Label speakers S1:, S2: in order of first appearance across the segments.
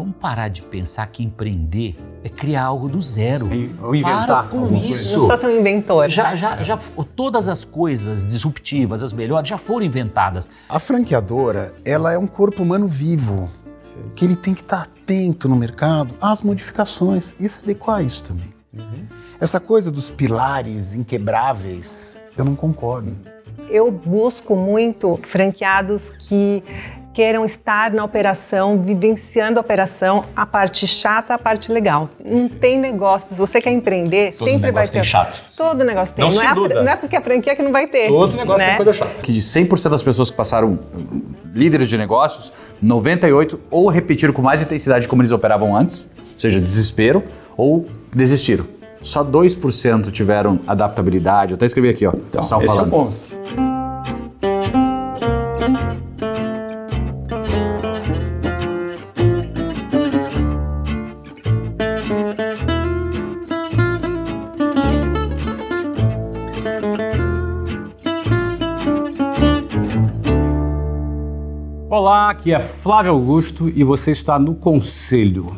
S1: Vamos parar de pensar que empreender é criar algo do zero. Ou é inventar. Para com isso. Não precisa ser um inventor. Já, né? já, já, todas as coisas disruptivas, as melhores, já
S2: foram inventadas. A franqueadora, ela é um corpo humano vivo, Sim. que ele tem que estar atento no mercado às modificações e se é adequar a isso também. Uhum. Essa coisa dos pilares inquebráveis, eu não concordo.
S3: Eu busco muito franqueados que queiram estar na operação, vivenciando a operação, a parte chata, a parte legal. Não tem negócio. Se você quer empreender, Todo sempre vai ter. Tem chato. Todo negócio tem. Não, não, é, a, não é, porque a franquia que não vai ter. Todo negócio né? tem coisa chata.
S4: Que de 100% das pessoas que passaram hum, líderes de negócios, 98 ou repetiram com mais intensidade como eles operavam antes, ou seja, desespero, ou desistiram. Só 2% tiveram adaptabilidade. Eu até escrevi aqui, ó. Então, esse falando. é o
S2: ponto.
S5: aqui é Flávio Augusto e você está no Conselho,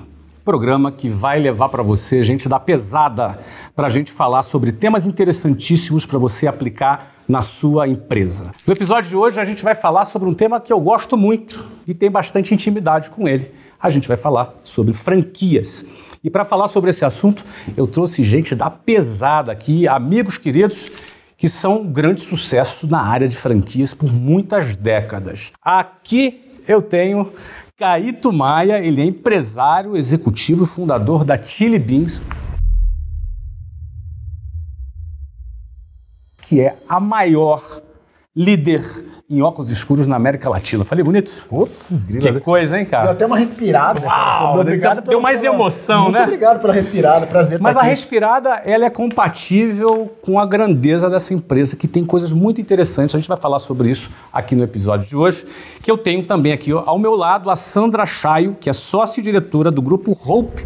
S5: programa que vai levar para você gente da pesada, para a gente falar sobre temas interessantíssimos para você aplicar na sua empresa. No episódio de hoje a gente vai falar sobre um tema que eu gosto muito e tem bastante intimidade com ele. A gente vai falar sobre franquias. E para falar sobre esse assunto, eu trouxe gente da pesada aqui, amigos queridos que são um grande sucesso na área de franquias por muitas décadas. Aqui eu tenho Caíto Maia, ele é empresário, executivo e fundador da Chili Beans, que é a maior líder em óculos escuros na América Latina. Falei bonito? Putz, grilo. Que né? coisa, hein, cara? Deu até uma respirada. Né, Uau, obrigado deu, pela, deu mais emoção, muito né? Muito obrigado pela respirada, prazer. Mas tá a respirada, ela é compatível com a grandeza dessa empresa, que tem coisas muito interessantes. A gente vai falar sobre isso aqui no episódio de hoje. Que eu tenho também aqui ao meu lado a Sandra Chaio, que é sócio-diretora do grupo Hope.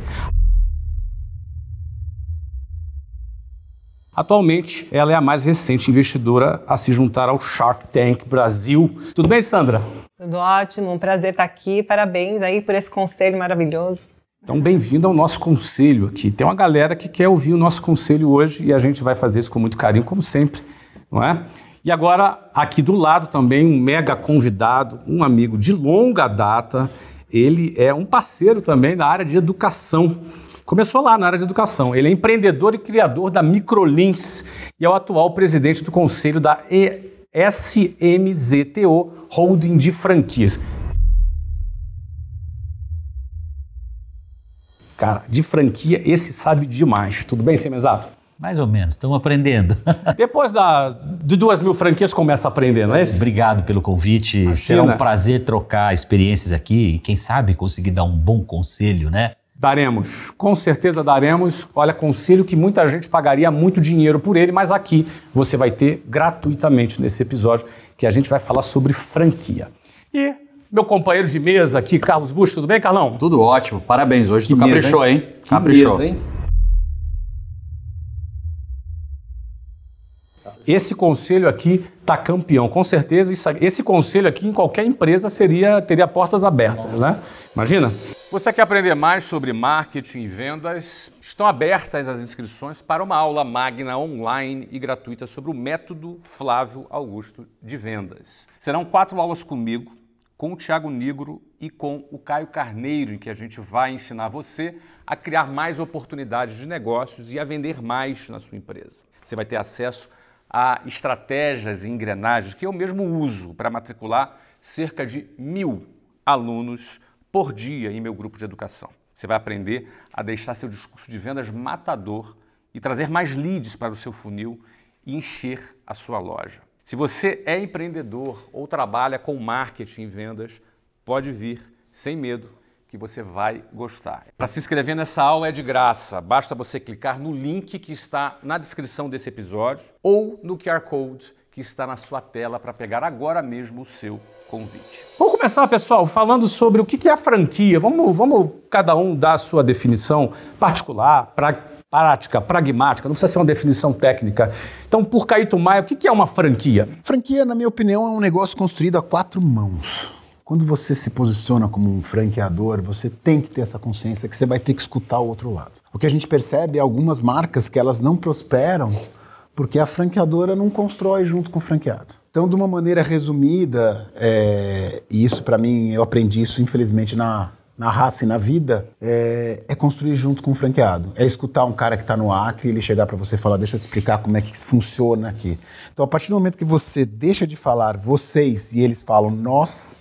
S5: Atualmente, ela é a mais recente investidora a se juntar ao Shark Tank Brasil. Tudo bem, Sandra?
S3: Tudo ótimo, um prazer estar aqui. Parabéns aí por esse conselho maravilhoso.
S5: Então, bem-vindo ao nosso conselho aqui. Tem uma galera que quer ouvir o nosso conselho hoje e a gente vai fazer isso com muito carinho, como sempre, não é? E agora, aqui do lado também, um mega convidado, um amigo de longa data. Ele é um parceiro também da área de educação. Começou lá na área de educação. Ele é empreendedor e criador da Microlins e é o atual presidente do conselho da SMZTO Holding de Franquias. Cara, de franquia, esse sabe demais. Tudo bem, Semezato? Mais ou menos, estamos aprendendo. Depois da, de duas mil franquias, começa aprendendo, não é isso?
S1: Obrigado pelo convite. Imagina. Será um prazer trocar experiências aqui e, quem sabe, conseguir dar um bom
S5: conselho, né? Daremos, com certeza daremos. Olha, conselho que muita gente pagaria muito dinheiro por ele, mas aqui você vai ter gratuitamente nesse episódio que a gente vai falar sobre franquia. E meu companheiro de mesa aqui, Carlos Busto, tudo bem, Carlão? Tudo ótimo, parabéns. Hoje que tu caprichou, mesa, hein? hein? Que caprichou. Mesa, hein? esse conselho aqui tá campeão, com certeza. esse conselho aqui em qualquer empresa seria teria portas abertas, Nossa. né? Imagina. Você quer aprender mais sobre marketing e vendas? Estão abertas as inscrições para uma aula magna online e gratuita sobre o método Flávio Augusto de vendas. Serão quatro aulas comigo, com o Tiago Nigro e com o Caio Carneiro, em que a gente vai ensinar você a criar mais oportunidades de negócios e a vender mais na sua empresa. Você vai ter acesso a estratégias e engrenagens que eu mesmo uso para matricular cerca de mil alunos por dia em meu grupo de educação. Você vai aprender a deixar seu discurso de vendas matador e trazer mais leads para o seu funil e encher a sua loja. Se você é empreendedor ou trabalha com marketing e vendas, pode vir sem medo que você vai gostar. Para se inscrever nessa aula é de graça. Basta você clicar no link que está na descrição desse episódio ou no QR Code que está na sua tela para pegar agora mesmo o seu convite. Vamos começar, pessoal, falando sobre o que é a franquia. Vamos, vamos cada um dar a sua definição particular, pra, prática, pragmática, não precisa ser
S2: uma definição técnica. Então, por
S5: Caíto Maia, o que é uma
S2: franquia? Franquia, na minha opinião, é um negócio construído a quatro mãos. Quando você se posiciona como um franqueador, você tem que ter essa consciência que você vai ter que escutar o outro lado. O que a gente percebe é algumas marcas que elas não prosperam porque a franqueadora não constrói junto com o franqueado. Então, de uma maneira resumida, é, e isso para mim, eu aprendi isso infelizmente na, na raça e na vida, é, é construir junto com o franqueado. É escutar um cara que está no Acre, ele chegar para você e falar, deixa eu te explicar como é que funciona aqui. Então, a partir do momento que você deixa de falar vocês e eles falam nós,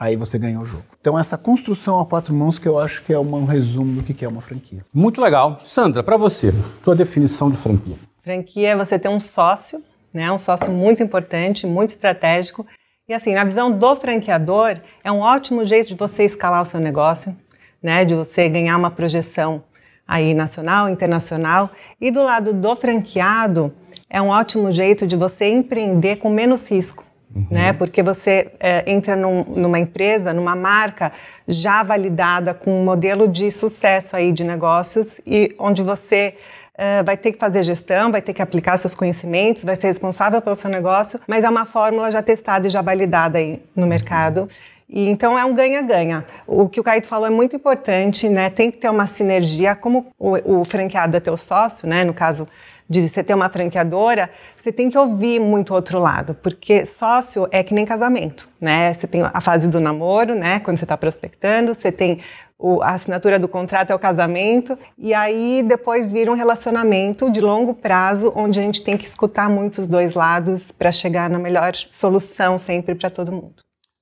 S2: aí você ganhou o jogo. Então, essa construção a quatro mãos que eu acho que é um resumo do que é uma franquia.
S5: Muito legal. Sandra, para você, tua definição de franquia?
S3: Franquia é você ter um sócio né? É um sócio muito importante, muito estratégico. E assim, na visão do franqueador, é um ótimo jeito de você escalar o seu negócio, né? De você ganhar uma projeção aí nacional, internacional. E do lado do franqueado, é um ótimo jeito de você empreender com menos risco. Uhum. Né? Porque você é, entra num, numa empresa, numa marca já validada com um modelo de sucesso aí de negócios e onde você ah, vai ter que fazer gestão, vai ter que aplicar seus conhecimentos, vai ser responsável pelo seu negócio, mas é uma fórmula já testada e já validada aí no uhum. mercado. E, então é um ganha-ganha. O que o Caíto falou é muito importante, né? Tem que ter uma sinergia, como o, o franqueado é teu sócio, né? No caso de você ter uma franqueadora, você tem que ouvir muito o outro lado, porque sócio é que nem casamento, né? Você tem a fase do namoro, né? Quando você está prospectando, você tem o, a assinatura do contrato é o casamento, e aí depois vira um relacionamento de longo prazo, onde a gente tem que escutar muito os dois lados para chegar na melhor solução sempre para todo mundo.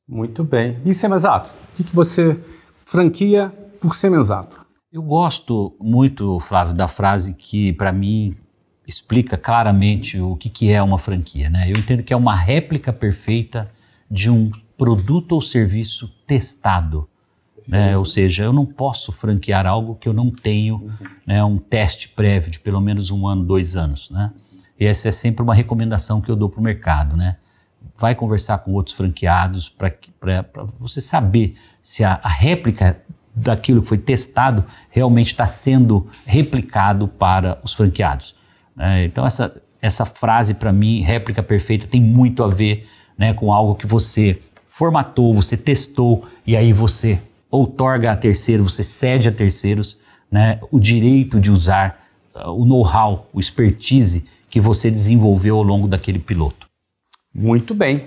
S5: Muito bem. E Semenzato, o que, que você franquia por Semenzato? Eu gosto muito, Flávio, da frase que, para mim,
S1: explica claramente o que, que é uma franquia. Né? Eu entendo que é uma réplica perfeita de um produto ou serviço testado né? ou seja, eu não posso franquear algo que eu não tenho uhum. né, um teste prévio de pelo menos um ano, dois anos. Né? E essa é sempre uma recomendação que eu dou para o mercado. Né? Vai conversar com outros franqueados para você saber se a, a réplica daquilo que foi testado realmente está sendo replicado para os franqueados. Né? Então, essa, essa frase, para mim, réplica perfeita, tem muito a ver né, com algo que você formatou, você testou e aí você outorga a terceiros, você cede a terceiros né, o direito de usar uh, o know-how, o expertise que você desenvolveu ao longo daquele piloto.
S5: Muito bem.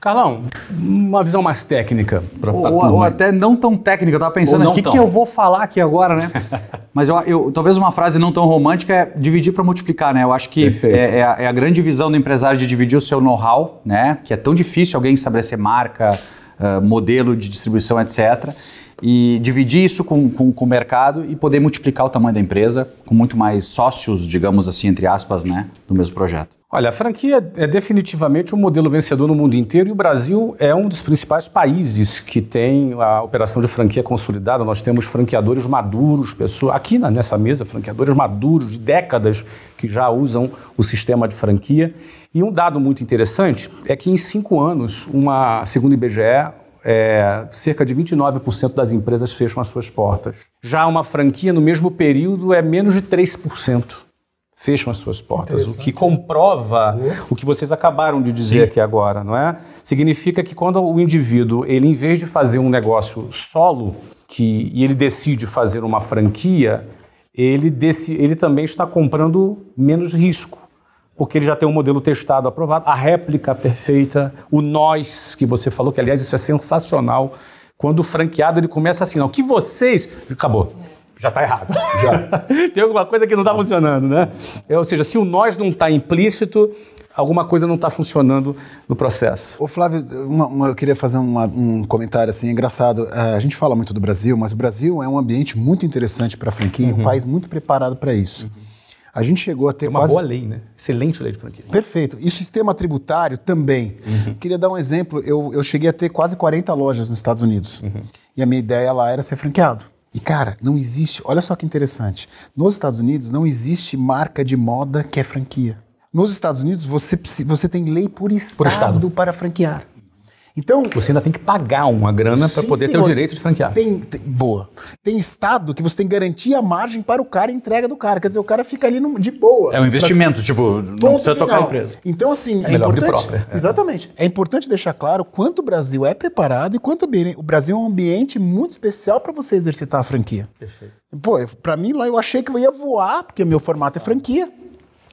S5: Carlão, uma visão mais técnica para ou, ou até não tão técnica, eu estava pensando o que,
S4: que eu vou falar aqui agora, né? Mas eu, eu, talvez uma frase não tão romântica é dividir para multiplicar, né? Eu acho que é, é, a, é, a, grande visão do empresário de dividir o seu know-how, né? Que é tão difícil alguém estabelecer marca, uh, modelo de distribuição, etc e dividir isso com, com, com, o mercado e poder multiplicar o tamanho da empresa com muito mais sócios, digamos assim, entre aspas, né, do mesmo projeto.
S5: Olha, a franquia é definitivamente um modelo vencedor no mundo inteiro e o Brasil é um dos principais países que tem a operação de franquia consolidada. Nós temos franqueadores maduros, pessoas aqui nessa mesa, franqueadores maduros de décadas que já usam o sistema de franquia. E um dado muito interessante é que em cinco anos, uma, segundo o IBGE, é, cerca de 29% das empresas fecham as suas portas. Já uma franquia, no mesmo período, é menos de 3% fecham as suas portas, o que comprova o que vocês acabaram de dizer Sim. aqui agora, não é? Significa que quando o indivíduo, ele em vez de fazer um negócio solo, que e ele decide fazer uma franquia, ele, desse, ele também está comprando menos risco porque ele já tem um modelo testado, aprovado, a réplica perfeita, o nós que você falou, que aliás isso é sensacional. Quando o franqueado ele começa assim, não, que vocês. Acabou. Já está errado. Já. tem alguma coisa que não está funcionando, né? É, ou seja, se o nós não está implícito, alguma coisa não está funcionando no processo.
S2: Ô Flávio, uma, uma, eu queria fazer uma, um comentário assim, é engraçado. É, a gente fala muito do Brasil, mas o Brasil é um ambiente muito interessante para franquia, uhum. um país muito preparado para isso. Uhum. A gente chegou a ter é uma quase... boa lei, né?
S5: Excelente lei de franquia.
S2: Perfeito. E sistema tributário também. Uhum. Queria dar um exemplo. Eu, eu cheguei a ter quase 40 lojas nos Estados Unidos. Uhum. E a minha ideia lá era ser franqueado. E, cara, não existe. Olha só que interessante. Nos Estados Unidos não existe marca de moda que é franquia. Nos Estados Unidos, você, você tem lei por estado, por estado. para franquear. Então, você ainda tem que pagar uma grana para poder senhor. ter o direito de franquear. Tem, tem, boa. Tem estado que você tem garantia a margem para o cara e entrega do cara. Quer dizer, o cara fica ali no, de boa. É um investimento, pra,
S3: tipo, não precisa final. tocar a empresa.
S2: Então, assim, é, é importante. É. Exatamente. É. é importante deixar claro quanto o Brasil é preparado e quanto o Brasil é um ambiente muito especial para você exercitar a franquia. Perfeito. Pô, para mim lá eu achei que eu ia voar, porque meu formato é franquia.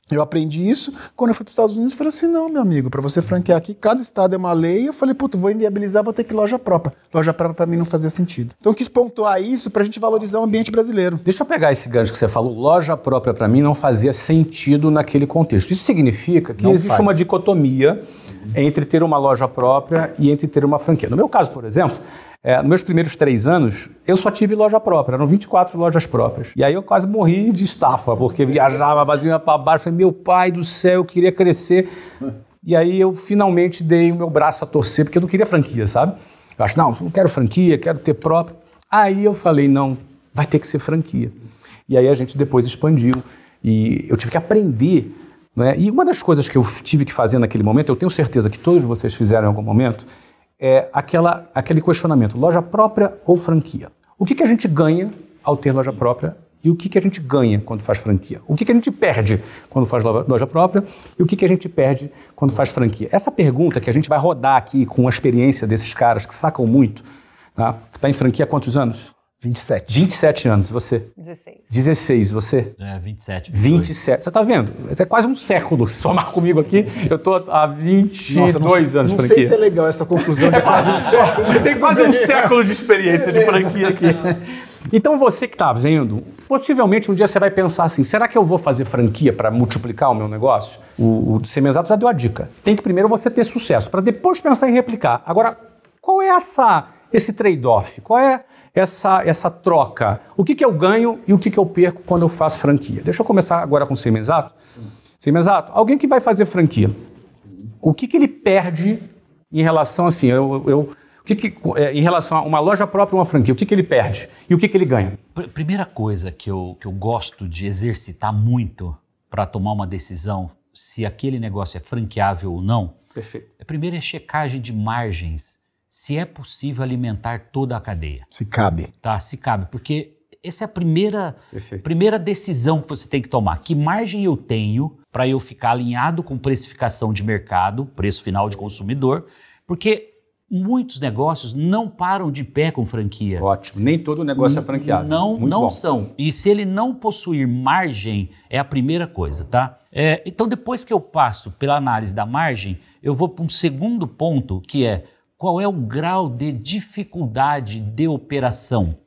S2: Eu aprendi isso quando eu fui para os Estados Unidos. Falei assim: não, meu amigo, para você franquear aqui, cada estado é uma lei. Eu falei: puta, vou inviabilizar, vou ter que loja própria. Loja própria para mim não fazia sentido. Então, eu quis pontuar isso
S5: para a gente valorizar o ambiente brasileiro. Deixa eu pegar esse gancho que você falou: loja própria para mim não fazia sentido naquele contexto. Isso significa que não existe faz. uma dicotomia entre ter uma loja própria e entre ter uma franquia. No meu caso, por exemplo, é, nos meus primeiros três anos, eu só tive loja própria, eram 24 lojas próprias. E aí eu quase morri de estafa, porque viajava, vazia para baixo, falei, meu pai do céu, eu queria crescer. E aí eu finalmente dei o meu braço a torcer, porque eu não queria franquia, sabe? Eu acho, não, não quero franquia, quero ter próprio. Aí eu falei, não, vai ter que ser franquia. E aí a gente depois expandiu. E eu tive que aprender né? E uma das coisas que eu tive que fazer naquele momento, eu tenho certeza que todos vocês fizeram em algum momento, é, aquela, aquele questionamento: loja própria ou franquia? O que, que a gente ganha ao ter loja própria e o que, que a gente ganha quando faz franquia? O que, que a gente perde quando faz loja própria e o que, que a gente perde quando faz franquia? Essa pergunta que a gente vai rodar aqui com a experiência desses caras que sacam muito, está tá em franquia há quantos anos? 27. 27 anos, você? 16. 16, você? É,
S1: 27. 28.
S5: 27. Você tá vendo? Isso é quase um século. só somar comigo aqui, eu tô há 22 Nossa, não, anos não franquia. Não sei se é
S2: legal essa conclusão de é quase um século. Tem quase um século
S5: de experiência de é. franquia aqui. Então você que tá vendo, possivelmente um dia você vai pensar assim: será que eu vou fazer franquia para multiplicar o meu negócio? O, o Semesato já deu a dica. Tem que primeiro você ter sucesso, para depois pensar em replicar. Agora, qual é essa, esse trade-off? Qual é essa, essa troca. O que, que eu ganho e o que, que eu perco quando eu faço franquia? Deixa eu começar agora com o semi-exato. Semi-exato, alguém que vai fazer franquia, o que, que ele perde em relação assim, eu, eu o que, que é, em relação a uma loja própria, uma franquia, o que, que ele perde e o que, que ele ganha?
S1: Primeira coisa que eu, que eu gosto de exercitar muito para tomar uma decisão se aquele negócio é franqueável ou não, Perfeito. a é primeira é checagem de margens se é possível alimentar toda a cadeia. Se cabe. Tá, se cabe, porque essa é a primeira, primeira decisão que você tem que tomar. Que margem eu tenho para eu ficar alinhado com precificação de mercado, preço final de consumidor, porque muitos negócios não param de pé com franquia. Ótimo, nem todo negócio N é franqueado. Não, Muito não bom. são. E se ele não possuir margem, é a primeira coisa, tá? É, então, depois que eu passo pela análise da margem, eu vou para um segundo ponto que é qual é o grau de dificuldade de operação.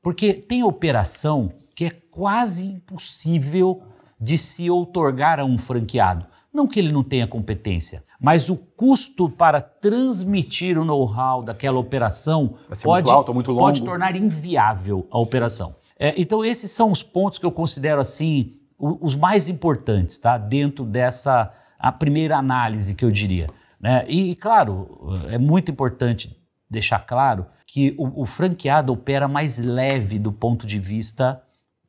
S1: Porque tem operação que é quase impossível de se outorgar a um franqueado. Não que ele não tenha competência, mas o custo para transmitir o know-how daquela operação pode, alto, pode tornar inviável a operação. É, então, esses são os pontos que eu considero assim os mais importantes, tá? Dentro dessa a primeira análise que eu diria. Né? E, claro, é muito importante deixar claro que o, o franqueado opera mais leve do ponto de vista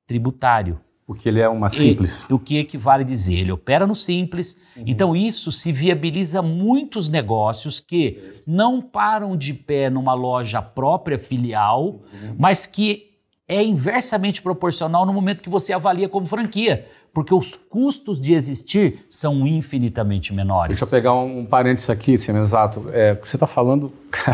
S1: tributário.
S5: O que ele é uma simples. E,
S1: o que equivale dizer? Ele opera no simples. Uhum. Então, isso se viabiliza muitos negócios que não param de pé numa loja própria, filial, uhum. mas que é inversamente proporcional no momento que você avalia como franquia, porque os custos de existir são infinitamente menores. Deixa eu
S5: pegar um parênteses aqui, senhor exato. É, o que você está falando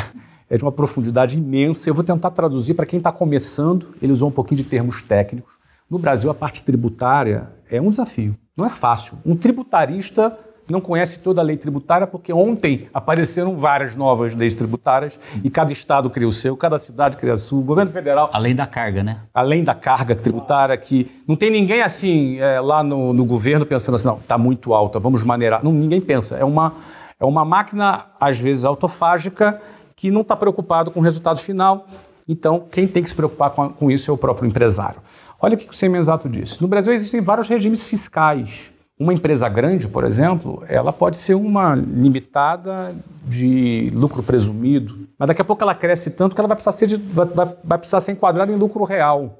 S5: é de uma profundidade imensa. Eu vou tentar traduzir para quem está começando, ele usou um pouquinho de termos técnicos. No Brasil, a parte tributária é um desafio. Não é fácil. Um tributarista não conhece toda a lei tributária, porque ontem apareceram várias novas leis tributárias e cada estado cria o seu, cada cidade cria a sua, o governo federal. Além da carga, né? Além da carga tributária, que não tem ninguém assim é, lá no, no, governo pensando assim, não, está muito alta, vamos maneirar. Não, ninguém pensa. É uma, é uma máquina, às vezes, autofágica que não está preocupado com o resultado final. Então, quem tem que se preocupar com, com isso é o próprio empresário. Olha o que o Semenzato disse. No Brasil existem vários regimes fiscais uma empresa grande, por exemplo, ela pode ser uma limitada de lucro presumido, mas daqui a pouco ela cresce tanto que ela vai precisar ser, de, vai, vai, precisar ser enquadrada em lucro real.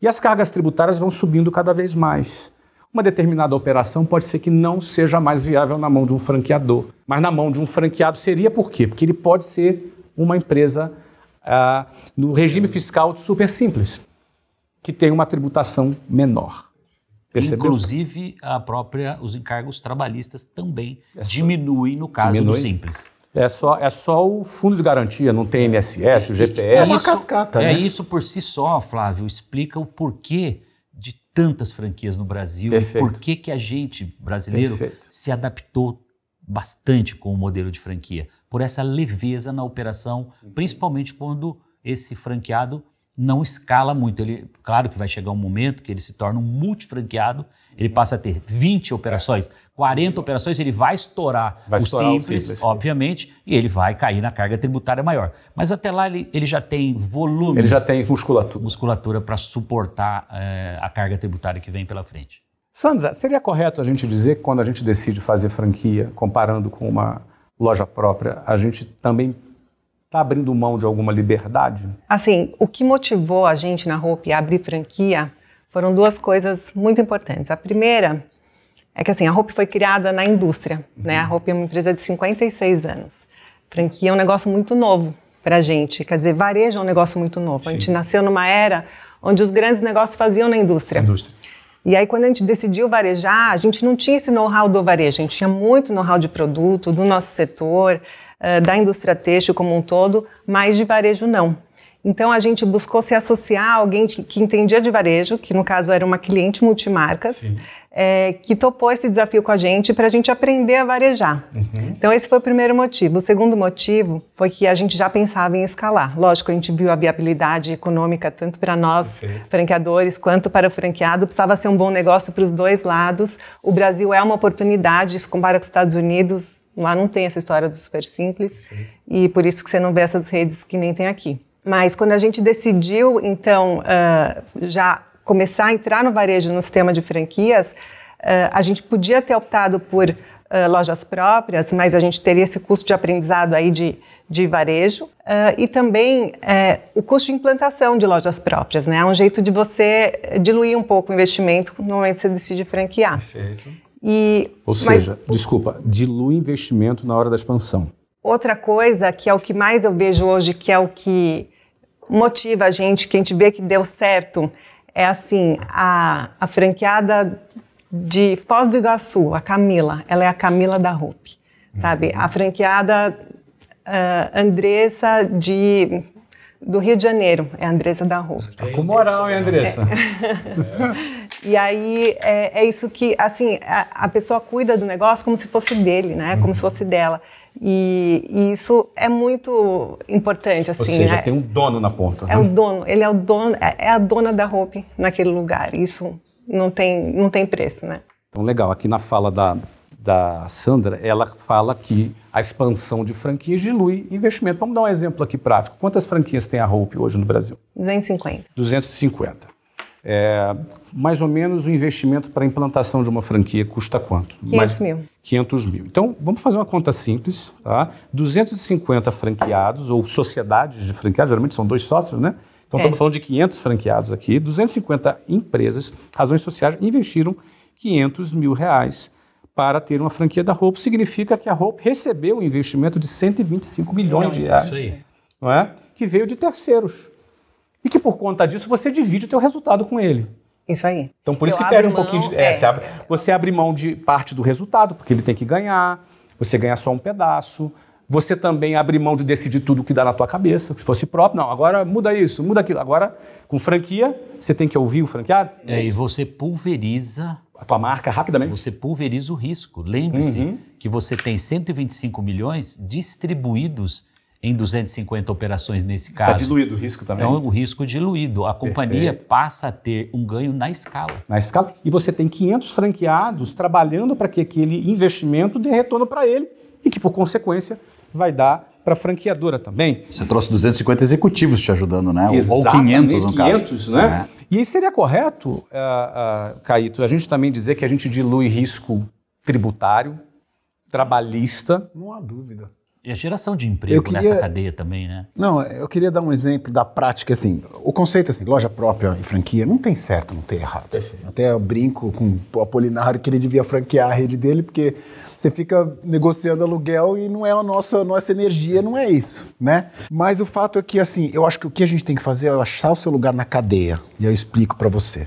S5: E as cargas tributárias vão subindo cada vez mais. Uma determinada operação pode ser que não seja mais viável na mão de um franqueador, mas na mão de um franqueado seria por quê? Porque ele pode ser uma empresa ah, no regime fiscal super simples, que tem uma tributação menor. Percebeu?
S1: Inclusive, a própria, os encargos trabalhistas também é só, diminuem no caso diminui. do Simples.
S5: É só, é só o fundo de garantia, não tem INSS, o GPS. É, é uma cascata,
S1: é né? É isso por si só, Flávio, explica o porquê de tantas franquias no Brasil Perfeito. e por que, que a gente, brasileiro, Perfeito. se adaptou bastante com o modelo de franquia. Por essa leveza na operação, uhum. principalmente quando esse franqueado não escala muito. Ele, claro que vai chegar um momento que ele se torna um multifranqueado, ele passa a ter 20 operações, 40 operações, ele vai estourar, vai o, estourar simples, o, simples, obviamente, e ele vai cair na carga tributária maior. Mas até lá ele, ele já tem volume. Ele já tem musculatura. Musculatura para suportar é, a carga tributária que vem pela frente.
S5: Sandra, seria correto a gente dizer que quando a gente decide fazer franquia, comparando com uma loja própria, a gente também Está abrindo mão de alguma liberdade?
S3: Assim, o que motivou a gente na Hope a abrir franquia foram duas coisas muito importantes. A primeira é que assim, a Hope foi criada na indústria. Uhum. Né? A Hope é uma empresa de 56 anos. Franquia é um negócio muito novo para a gente. Quer dizer, varejo é um negócio muito novo. Sim. A gente nasceu numa era onde os grandes negócios faziam na indústria. indústria. E aí, quando a gente decidiu varejar, a gente não tinha esse know-how do varejo, a gente tinha muito know-how de produto, do nosso setor, eh, da indústria têxtil como um todo, mas de varejo não. Então a gente buscou se associar a alguém que, que entendia de varejo, que no caso era uma cliente multimarcas, é, que topou esse desafio com a gente para a gente aprender a varejar. Uhum. Então esse foi o primeiro motivo. O segundo motivo foi que a gente já pensava em escalar. Lógico, a gente viu a viabilidade econômica tanto para nós Perfeito. franqueadores quanto para o franqueado. Precisava ser um bom negócio para os dois lados. O Brasil é uma oportunidade, se compara com os Estados Unidos, Lá não tem essa história do super simples Sim. e por isso que você não vê essas redes que nem tem aqui. Mas quando a gente decidiu, então, uh, já começar a entrar no varejo no sistema de franquias, uh, a gente podia ter optado por uh, lojas próprias, mas a gente teria esse custo de aprendizado aí de, de varejo e também é, o custo de implantação de lojas próprias, né? É um jeito de você diluir um pouco o investimento no momento que você decide franquear. Perfeito. E, Ou seja,
S5: desculpa, dilui investimento na hora da expansão.
S3: Outra coisa que é o que mais eu vejo hoje, que é o que motiva a gente, que a gente vê que deu certo, é assim, a, a franqueada de Foz do Iguaçu, a Camila, ela é a Camila da RUP, sabe? A franqueada uh, Andressa de do Rio de Janeiro, é a Andressa da Rua. Tá com
S5: moral, hein, Andressa? É.
S3: E aí é, é, isso que, assim, a, a, pessoa cuida do negócio como se fosse dele, né? Como uhum. se fosse dela. E, e, isso é muito importante, assim. Ou seja, né? tem
S5: um dono na ponta. É o né?
S3: dono, ele é o dono, é, é a dona da roupa naquele lugar. Isso não tem, não tem preço, né?
S5: Então, legal. Aqui na fala da, da Sandra, ela fala que a expansão de franquias dilui investimento. Vamos dar um exemplo aqui prático. Quantas franquias tem a Hope hoje no Brasil?
S3: 250.
S5: 250. É, mais ou menos o investimento para a implantação de uma franquia custa quanto? 500 mais, mil. 500 mil. Então, vamos fazer uma conta simples. Tá? 250 franqueados ou sociedades de franqueados, geralmente são dois sócios, né? Então, é. estamos falando de 500 franqueados aqui. 250 empresas, razões sociais, investiram 500 mil reais para ter uma franquia da Hope, significa que a Hope recebeu um investimento de 125 milhões de reais, não é? que veio de terceiros. E que por conta disso você divide o teu resultado com ele. Isso aí. Então por isso Eu que perde um pouquinho de, é, é. Você, abre, você abre mão de parte do resultado, porque ele tem que ganhar, você ganha só um pedaço. Você também abre mão de decidir tudo que dá na tua cabeça. Se fosse próprio, não, agora muda isso, muda aquilo. Agora, com franquia, você tem que ouvir o franqueado. É, e você pulveriza a tua marca rapidamente? Você
S1: pulveriza o risco. Lembre-se uhum. que você tem 125 milhões distribuídos em 250 operações nesse tá caso. Está diluído o risco também. Então, o risco diluído. A companhia Perfeito. passa a ter um ganho na escala.
S5: Na escala. E você tem 500 franqueados trabalhando para que aquele investimento dê retorno para ele e que, por consequência, vai dar para a franqueadora
S4: também. Você trouxe 250 executivos te ajudando, né? Exatamente, Ou 500, no 500, caso. né? É.
S5: E aí seria correto, uh, uh, Caíto, a gente também dizer que a gente dilui risco tributário, trabalhista. Não há dúvida. E a geração de emprego queria... nessa cadeia também, né?
S2: Não, eu queria dar um exemplo da prática, assim, o conceito, assim, loja própria e franquia, não tem certo, não tem errado. Perfeito. Até eu brinco com o Apolinário que ele devia franquear a rede dele, porque você fica negociando aluguel e não é a nossa, nossa energia, não é isso, né? Mas o fato é que, assim, eu acho que o que a gente tem que fazer é achar o seu lugar na cadeia. E eu explico para você.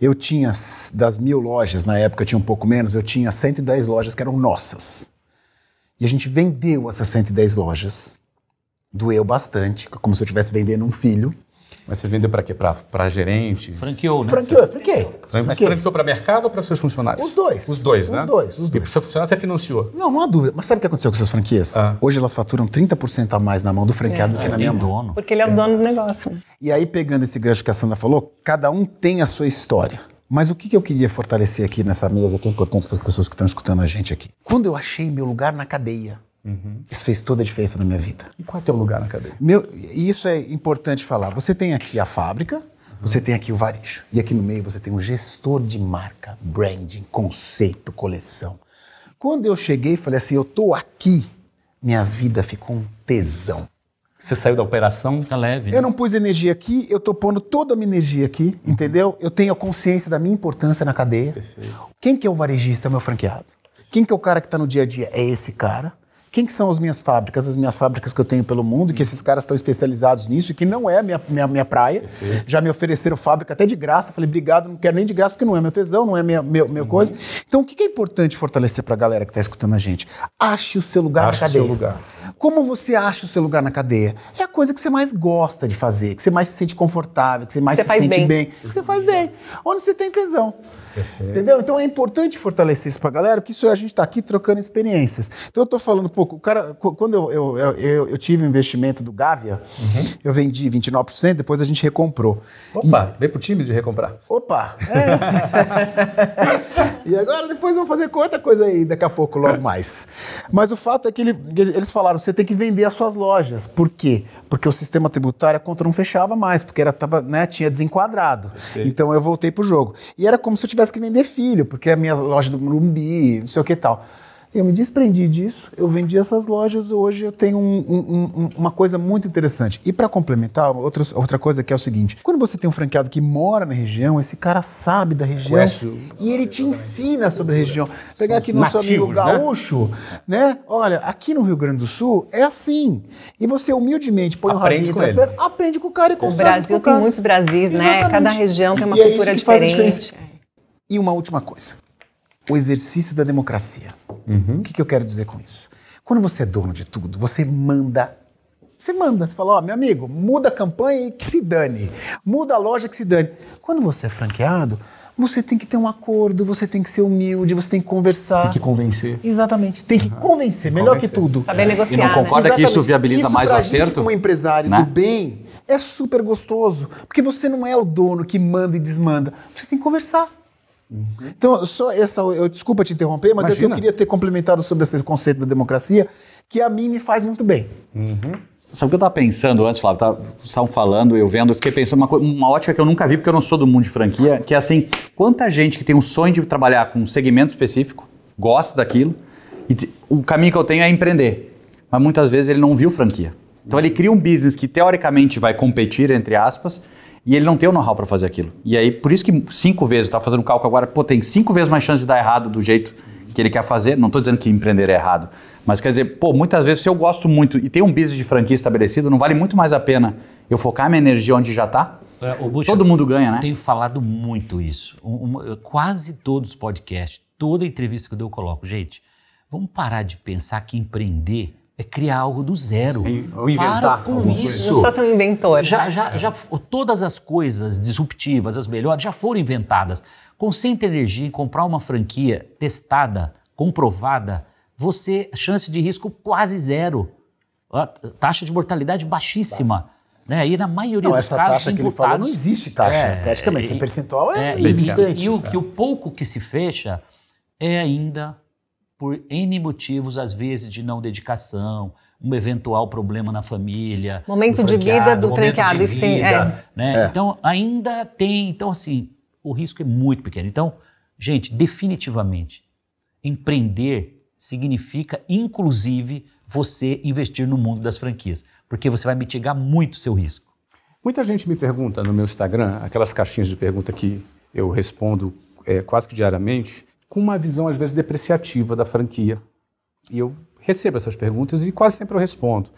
S2: Eu tinha, das mil lojas, na época tinha um pouco menos, eu tinha 110 lojas que eram nossas. E a gente vendeu essas 110 lojas. Doeu bastante, como se eu estivesse vendendo um filho.
S5: Mas você vendeu para quê? Para gerentes?
S2: Franqueou, né? Franqueou,
S5: é franqueei. Mas franqueou, para mercado ou para seus funcionários? Os dois. Os dois,
S3: né? Os dois,
S2: os dois. E para seu funcionário você financiou? Não, não há dúvida. Mas sabe o que aconteceu com suas franquias? Ah. Hoje elas faturam 30% a mais na mão do franqueado é, do que na minha é. mão. Dono. Porque ele é, é o dono do negócio. E aí, pegando esse gancho que a Sandra falou, cada um tem a sua história. Mas o que eu queria fortalecer aqui nessa mesa, que é importante para as pessoas que estão escutando a gente aqui? Quando eu achei meu lugar na cadeia, Uhum. Isso fez toda a diferença na minha vida. E qual é o teu lugar na cadeia? Meu, isso é importante falar. Você tem aqui a fábrica, uhum. você tem aqui o varejo. E aqui no meio você tem o gestor de marca, branding, conceito, coleção. Quando eu cheguei e falei assim, eu tô aqui, minha vida ficou um tesão. Você saiu da operação? Fica leve. Né? Eu não pus energia aqui, eu tô pondo toda a minha energia aqui, uhum. entendeu? Eu tenho a consciência da minha importância na cadeia. Perfeito. Quem que é o varejista? É o meu franqueado. Quem que é o cara que está no dia a dia? É esse cara quem que são as minhas fábricas, as minhas fábricas que eu tenho pelo mundo, que esses caras estão especializados nisso, e que não é a minha, minha, minha praia. Perfeito. Já me ofereceram fábrica até de graça. Falei, obrigado, não quero nem de graça, porque não é meu tesão, não é minha, meu, uhum. coisa. Então, o que, que é importante fortalecer para a galera que está escutando a gente? Ache o seu lugar Ache na cadeia. O seu lugar. Como você acha o seu lugar na cadeia? É a coisa que você mais gosta de fazer, que você mais se sente confortável, que você mais você se sente bem, bem que você faz bem, onde você tem tesão. Perfeito. Entendeu? Então é importante fortalecer isso para a galera, porque isso é, a gente está aqui trocando experiências. Então eu estou falando um pouco, o cara, quando eu, eu, eu, eu tive o um investimento do Gávia, uhum. eu vendi 29%, depois a gente recomprou. Opa, e... veio pro time de recomprar. Opa! É. e agora depois vamos fazer outra coisa aí daqui a pouco, logo mais. Mas o fato é que ele, eles falaram, você tem que vender as suas lojas. Por quê? Porque o sistema tributário, a conta não fechava mais, porque era, tava, né, tinha desenquadrado. Perfeito. Então eu voltei pro jogo. E era como se eu tivesse tivesse que vender filho, porque é a minha loja do Murumbi, não sei o que tal. Eu me desprendi disso, eu vendi essas lojas, hoje eu tenho um, um, um, uma coisa muito interessante. E para complementar, outra, outra coisa que é o seguinte: quando você tem um franqueado que mora na região, esse cara sabe da região Conheço, e ele te ensina sobre a região. Pegar aqui nosso nativos, amigo né? gaúcho, né? né? Olha, aqui no Rio Grande do Sul é assim. E você humildemente põe aprende o rabinho com ele. aprende com o cara e O Brasil tem muitos Brasis, né? Cada região tem uma e é cultura é diferente. E uma última coisa: o exercício da democracia. Uhum. O que, que eu quero dizer com isso? Quando você é dono de tudo, você manda você manda, você fala, ó, oh, meu amigo, muda a campanha e que se dane. Muda a loja que se dane. Quando você é franqueado, você tem que ter um acordo, você tem que ser humilde, você tem que conversar. Tem que convencer. Exatamente, tem que uhum. convencer, melhor convencer. que tudo. Saber negociar. E não né? concorda né? que isso viabiliza isso mais o acerto? como empresário né? do bem, é super gostoso, porque você não é o dono que manda e desmanda. Você tem que conversar. Uhum. Então, só essa. Eu, desculpa te interromper, mas é eu, eu queria ter complementado sobre esse conceito da democracia, que a mim me faz muito bem.
S4: Uhum. Sabe o que eu estava pensando antes, Flávio? estavam falando, eu vendo, eu fiquei pensando uma, uma ótica que eu nunca vi, porque eu não sou do mundo de franquia, que é assim: quanta gente que tem um sonho de trabalhar com um segmento específico, gosta daquilo, e te, o caminho que eu tenho é empreender. Mas muitas vezes ele não viu franquia. Então ele cria um business que teoricamente vai competir, entre aspas, e ele não tem o know-how para fazer aquilo. E aí, por isso que cinco vezes, está fazendo cálculo agora, pô, tem cinco vezes mais chance de dar errado do jeito que ele quer fazer. Não estou dizendo que empreender é errado, mas quer dizer, pô, muitas vezes se eu gosto muito e tem um business de franquia estabelecido, não vale muito mais a pena eu focar minha energia onde já está?
S1: É, Todo mundo ganha, né? Tenho falado muito isso. Um, um, quase todos os podcasts, toda entrevista que eu, dou, eu coloco, gente, vamos parar de pensar que empreender é criar algo do zero. Ou é inventar. Para com isso. Não precisa ser um
S3: inventor. Já, né? já,
S1: já, todas as coisas disruptivas, as melhores, já foram inventadas. Concentre energia em comprar uma franquia testada, comprovada, você, chance de risco quase zero. A taxa de mortalidade baixíssima. Né? E na maioria não, dos essa Taxa que ele falou, não existe taxa, é, né? praticamente. E, esse percentual é, é inexistente. E, e, o, e o pouco que se fecha é ainda por N motivos, às vezes de não dedicação, um eventual problema na família. Momento de vida do tranqueado. Vida, tem, é. Né? É. Então, ainda tem. Então, assim, o risco é muito pequeno. Então, gente, definitivamente, empreender significa, inclusive, você investir no mundo das
S5: franquias, porque você vai mitigar muito o seu risco. Muita gente me pergunta no meu Instagram, aquelas caixinhas de pergunta que eu respondo é, quase que diariamente, com uma visão às vezes depreciativa da franquia. E eu recebo essas perguntas e quase sempre eu respondo.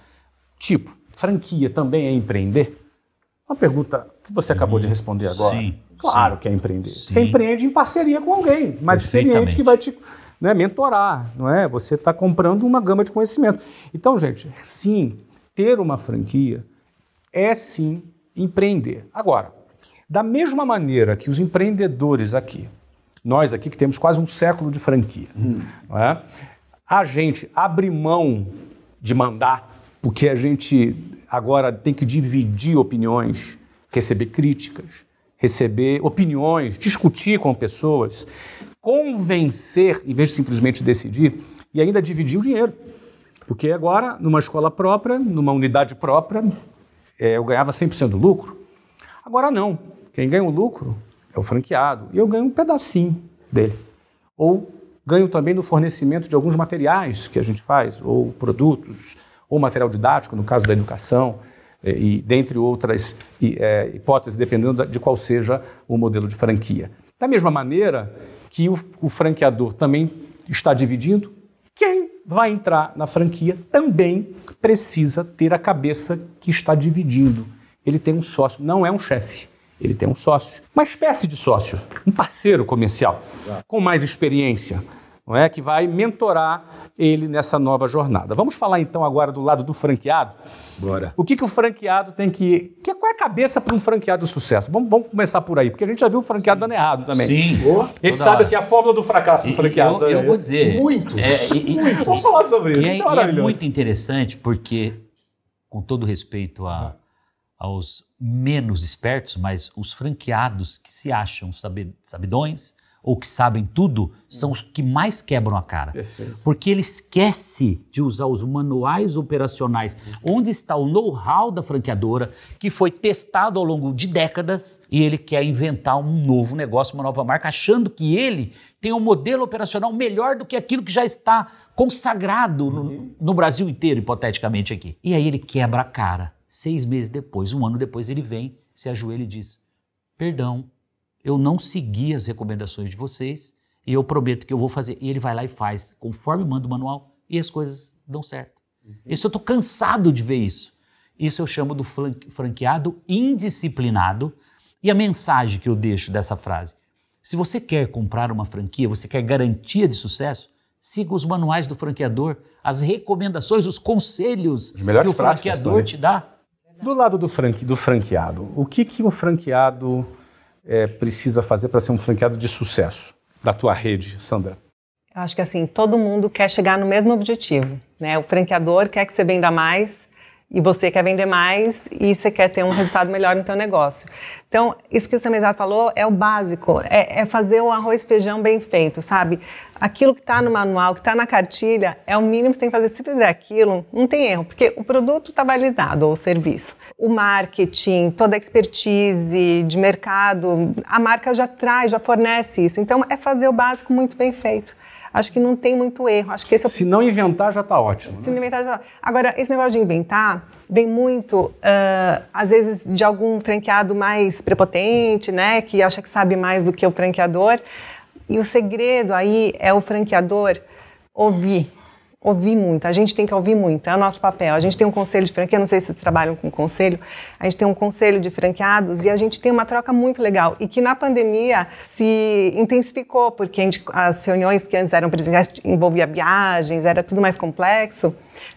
S5: Tipo, franquia também é empreender? Uma pergunta que você acabou de responder agora. Sim, claro sim, que é empreender. Sim. Você empreende em parceria com alguém mais experiente que vai te né, mentorar, não é? Você está comprando uma gama de conhecimento. Então, gente, sim, ter uma franquia é sim empreender. Agora, da mesma maneira que os empreendedores aqui nós aqui que temos quase um século de franquia. Hum. É? A gente abre mão de mandar, porque a gente agora tem que dividir opiniões, receber críticas, receber opiniões, discutir com pessoas, convencer, em vez de simplesmente decidir, e ainda dividir o dinheiro. Porque agora, numa escola própria, numa unidade própria, é, eu ganhava 100% do lucro. Agora não. Quem ganha o lucro é o franqueado, e eu ganho um pedacinho dele. Ou ganho também no fornecimento de alguns materiais que a gente faz, ou produtos, ou material didático, no caso da educação, é, e dentre outras é, hipóteses, dependendo de qual seja o modelo de franquia. Da mesma maneira que o, o franqueador também está dividindo, quem vai entrar na franquia também precisa ter a cabeça que está dividindo. Ele tem um sócio, não é um chefe ele tem um sócio. Uma espécie de sócio, um parceiro comercial, com mais experiência, não é? que vai mentorar ele nessa nova jornada. Vamos falar então agora do lado do franqueado? Bora. O que, que o franqueado tem que. que qual é a cabeça para um franqueado de sucesso? Vamos, vamos, começar por aí, porque a gente já viu o franqueado Sim. dando errado também. Sim. Oh, ele sabe assim, a fórmula do fracasso do franqueado. Eu, eu, né? vou dizer. Muitos. É, e, muitos. Vamos falar sobre isso. E é, isso é, é muito
S1: interessante, porque, com todo respeito a aos menos espertos, mas os franqueados que se acham sabidões ou que sabem tudo são os que mais quebram a cara. Perfeito. Porque ele esquece de usar os manuais operacionais, onde está o know-how da franqueadora, que foi testado ao longo de décadas, e ele quer inventar um novo negócio, uma nova marca, achando que ele tem um modelo operacional melhor do que aquilo que já está consagrado no, uhum. no Brasil inteiro, hipoteticamente aqui. E aí ele quebra a cara Seis meses depois, um ano depois, ele vem, se ajoelha e diz: Perdão, eu não segui as recomendações de vocês e eu prometo que eu vou fazer. E ele vai lá e faz, conforme manda o manual, e as coisas dão certo. Uhum. Isso eu estou cansado de ver isso. Isso eu chamo do franqueado indisciplinado. E a mensagem que eu deixo dessa frase: se você quer comprar uma franquia, você quer garantia de sucesso, siga os manuais do franqueador, as recomendações, os conselhos que o franqueador te dá.
S5: Do lado do, do franqueado, o que, que um franqueado é, precisa fazer para ser um franqueado de sucesso da tua rede, Sandra?
S3: Acho que assim, todo mundo quer chegar no mesmo objetivo. Né? O franqueador quer que você venda mais, e você quer vender mais e você quer ter um resultado melhor no teu negócio. Então, isso que o Samizar falou é o básico, é, é fazer o arroz e feijão bem feito, sabe? Aquilo que está no manual, que está na cartilha, é o mínimo que você tem que fazer. Se fizer aquilo, não tem erro, porque o produto está validado, ou o serviço. O marketing, toda a expertise de mercado, a marca já traz, já fornece isso. Então, é fazer o básico muito bem feito acho que não tem muito erro. Acho que esse é o...
S5: Se não inventar, já está ótimo.
S3: Se né? inventar, já tá Agora, esse negócio de inventar vem muito, uh, às vezes, de algum franqueado mais prepotente, né? Que acha que sabe mais do que o franqueador. E o segredo aí é o franqueador ouvir ouvir muito, a gente tem que ouvir muito, é o nosso papel. A gente tem um conselho de franquia, não sei se vocês trabalham com conselho, a gente tem um conselho de franqueados e a gente tem uma troca muito legal e que na pandemia se intensificou, porque gente, as reuniões que antes eram presenciais envolvia viagens, era tudo mais complexo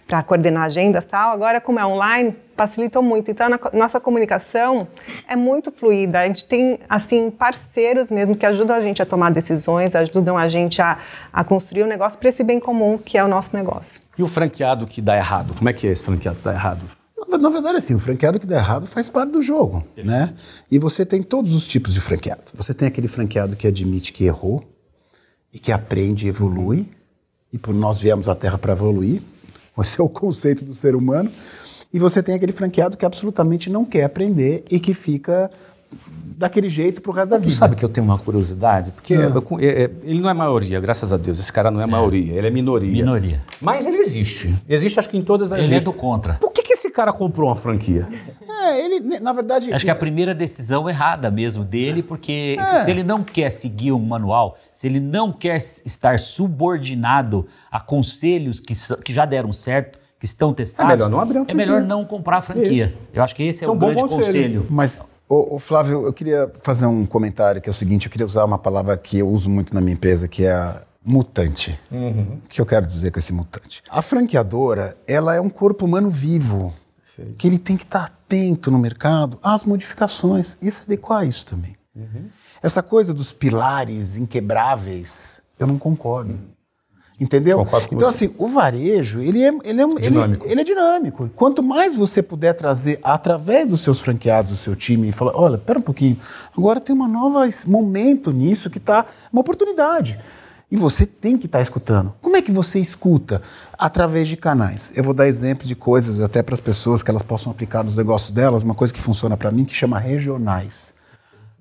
S3: para coordenar agendas tal. Agora, como é online, facilitou muito. Então, a nossa comunicação é muito fluida. A gente tem, assim, parceiros mesmo que ajudam a gente a tomar decisões, ajudam a gente a, a construir um negócio para esse bem comum que é o nosso negócio.
S5: E o franqueado que dá errado? Como é que é esse franqueado que dá errado?
S2: Na verdade, assim, o franqueado que dá errado faz parte do jogo, né? E você tem todos os tipos de franqueado. Você tem aquele franqueado que admite que errou e que aprende e evolui. E por nós viemos à Terra para evoluir, esse é o conceito do ser humano. E você tem aquele franqueado que absolutamente não quer aprender e que fica daquele jeito pro resto da vida. Tu sabe que eu tenho uma curiosidade? Porque ah. é. eu,
S5: é, ele não é maioria, graças a Deus. Esse cara não é, é, maioria, ele é minoria. Minoria. Mas ele existe. Existe, acho que em todas as... Ele gente. é do contra. Por que, que esse cara comprou uma franquia?
S2: É, ele, né, na verdade... Acho que a é-
S1: primeira decisão errada mesmo dele, porque é. se ele não quer seguir um manual, se ele não quer estar subordinado a conselhos que, que já deram certo, que estão testados... É melhor não abrir uma franquia. É melhor não comprar a franquia. Isso. Eu acho que esse é São um grande conselho. conselho.
S2: Mas Ô, ô, Flávio, eu queria fazer um comentário que é o seguinte: eu queria usar uma palavra que eu uso muito na minha empresa, que é a mutante. Uhum. O que eu quero dizer com esse mutante? A franqueadora, ela é um corpo humano vivo, Perfeito. que ele tem que estar atento no mercado às modificações e se adequar a isso também. Uhum. Essa coisa dos pilares inquebráveis, eu não concordo. Uhum. Entendeu? Então, você. assim, o varejo, ele é, ele, é, dinâmico. Ele, ele é dinâmico. É quanto mais você puder trazer através dos seus franqueados, do seu time, e falar, olha, pera um pouquinho, agora tem um novo momento nisso que está uma oportunidade. E você tem que estar tá escutando. Como é que você escuta? Através de canais. Eu vou dar exemplo de coisas até para as pessoas que elas possam aplicar nos negócios delas, uma coisa que funciona para mim que chama regionais.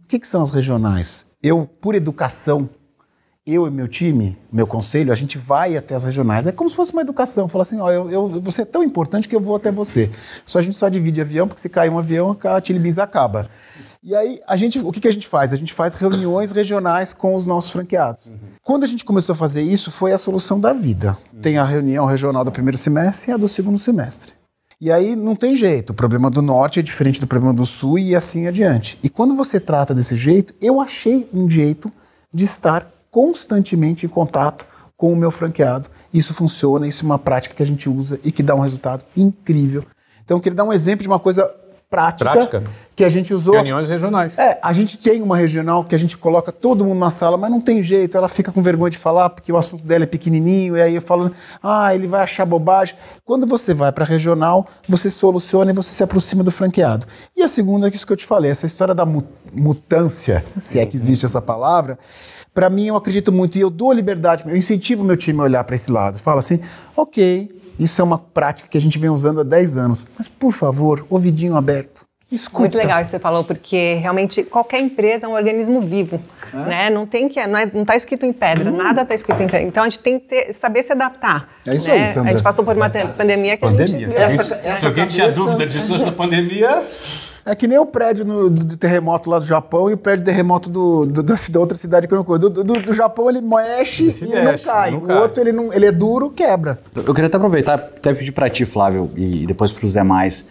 S2: O que, que são as regionais? Eu, por educação, eu e meu time, meu conselho, a gente vai até as regionais. É como se fosse uma educação. Fala assim, ó, eu, eu, você é tão importante que eu vou até você. Só a gente só divide avião, porque se cair um avião, a Tilibis acaba. E aí, a gente, o que, que, a gente faz? A gente faz reuniões regionais com os nossos franqueados. Uhum. Quando a gente começou a fazer isso, foi a solução da vida. Uhum. Tem a reunião regional do primeiro semestre e a do segundo semestre. E aí não tem jeito, o problema do norte é diferente do problema do sul e assim adiante. E quando você trata desse jeito, eu achei um jeito de estar constantemente em contato com o meu franqueado. Isso funciona, isso é uma prática que a gente usa e que dá um resultado incrível. Então, eu queria dar um exemplo de uma coisa prática, prática, que a gente usou. Reuniões regionais. É, a gente tem uma regional que a gente coloca todo mundo na sala, mas não tem jeito, ela fica com vergonha de falar porque o assunto dela é pequenininho, e aí eu falo, ah, ele vai achar bobagem. Quando você vai para a regional, você soluciona e você se aproxima do franqueado. E a segunda é isso que eu te falei, essa história da mutância, se é que existe essa palavra, para mim eu acredito muito e eu dou liberdade, eu incentivo meu time a olhar para esse lado. Fala assim, ok, isso é uma prática que a gente vem usando há 10 anos, mas por favor, ouvidinho aberto.
S3: Escuta. Muito legal isso que você falou, porque realmente qualquer empresa é um organismo vivo, é? né? Não tem que, não está é, tá escrito em pedra, hum. nada está escrito em pedra. Então a gente tem que ter, saber se adaptar. É isso né? aí, Sandra. A gente passou por uma pandemia que pandemia. a gente. Se alguém, essa se alguém cabeça... tinha dúvida
S5: de antes da pandemia,
S2: é que nem o prédio no, do, do terremoto lá do Japão e o prédio do terremoto do, do, da, da, outra cidade que eu não conheço. Do, do, Japão ele mexe ele e mexe, não, cai. não, cai. O outro ele, não, ele é duro, quebra.
S4: Eu queria até aproveitar, até pedir para ti, Flávio, e depois para os demais.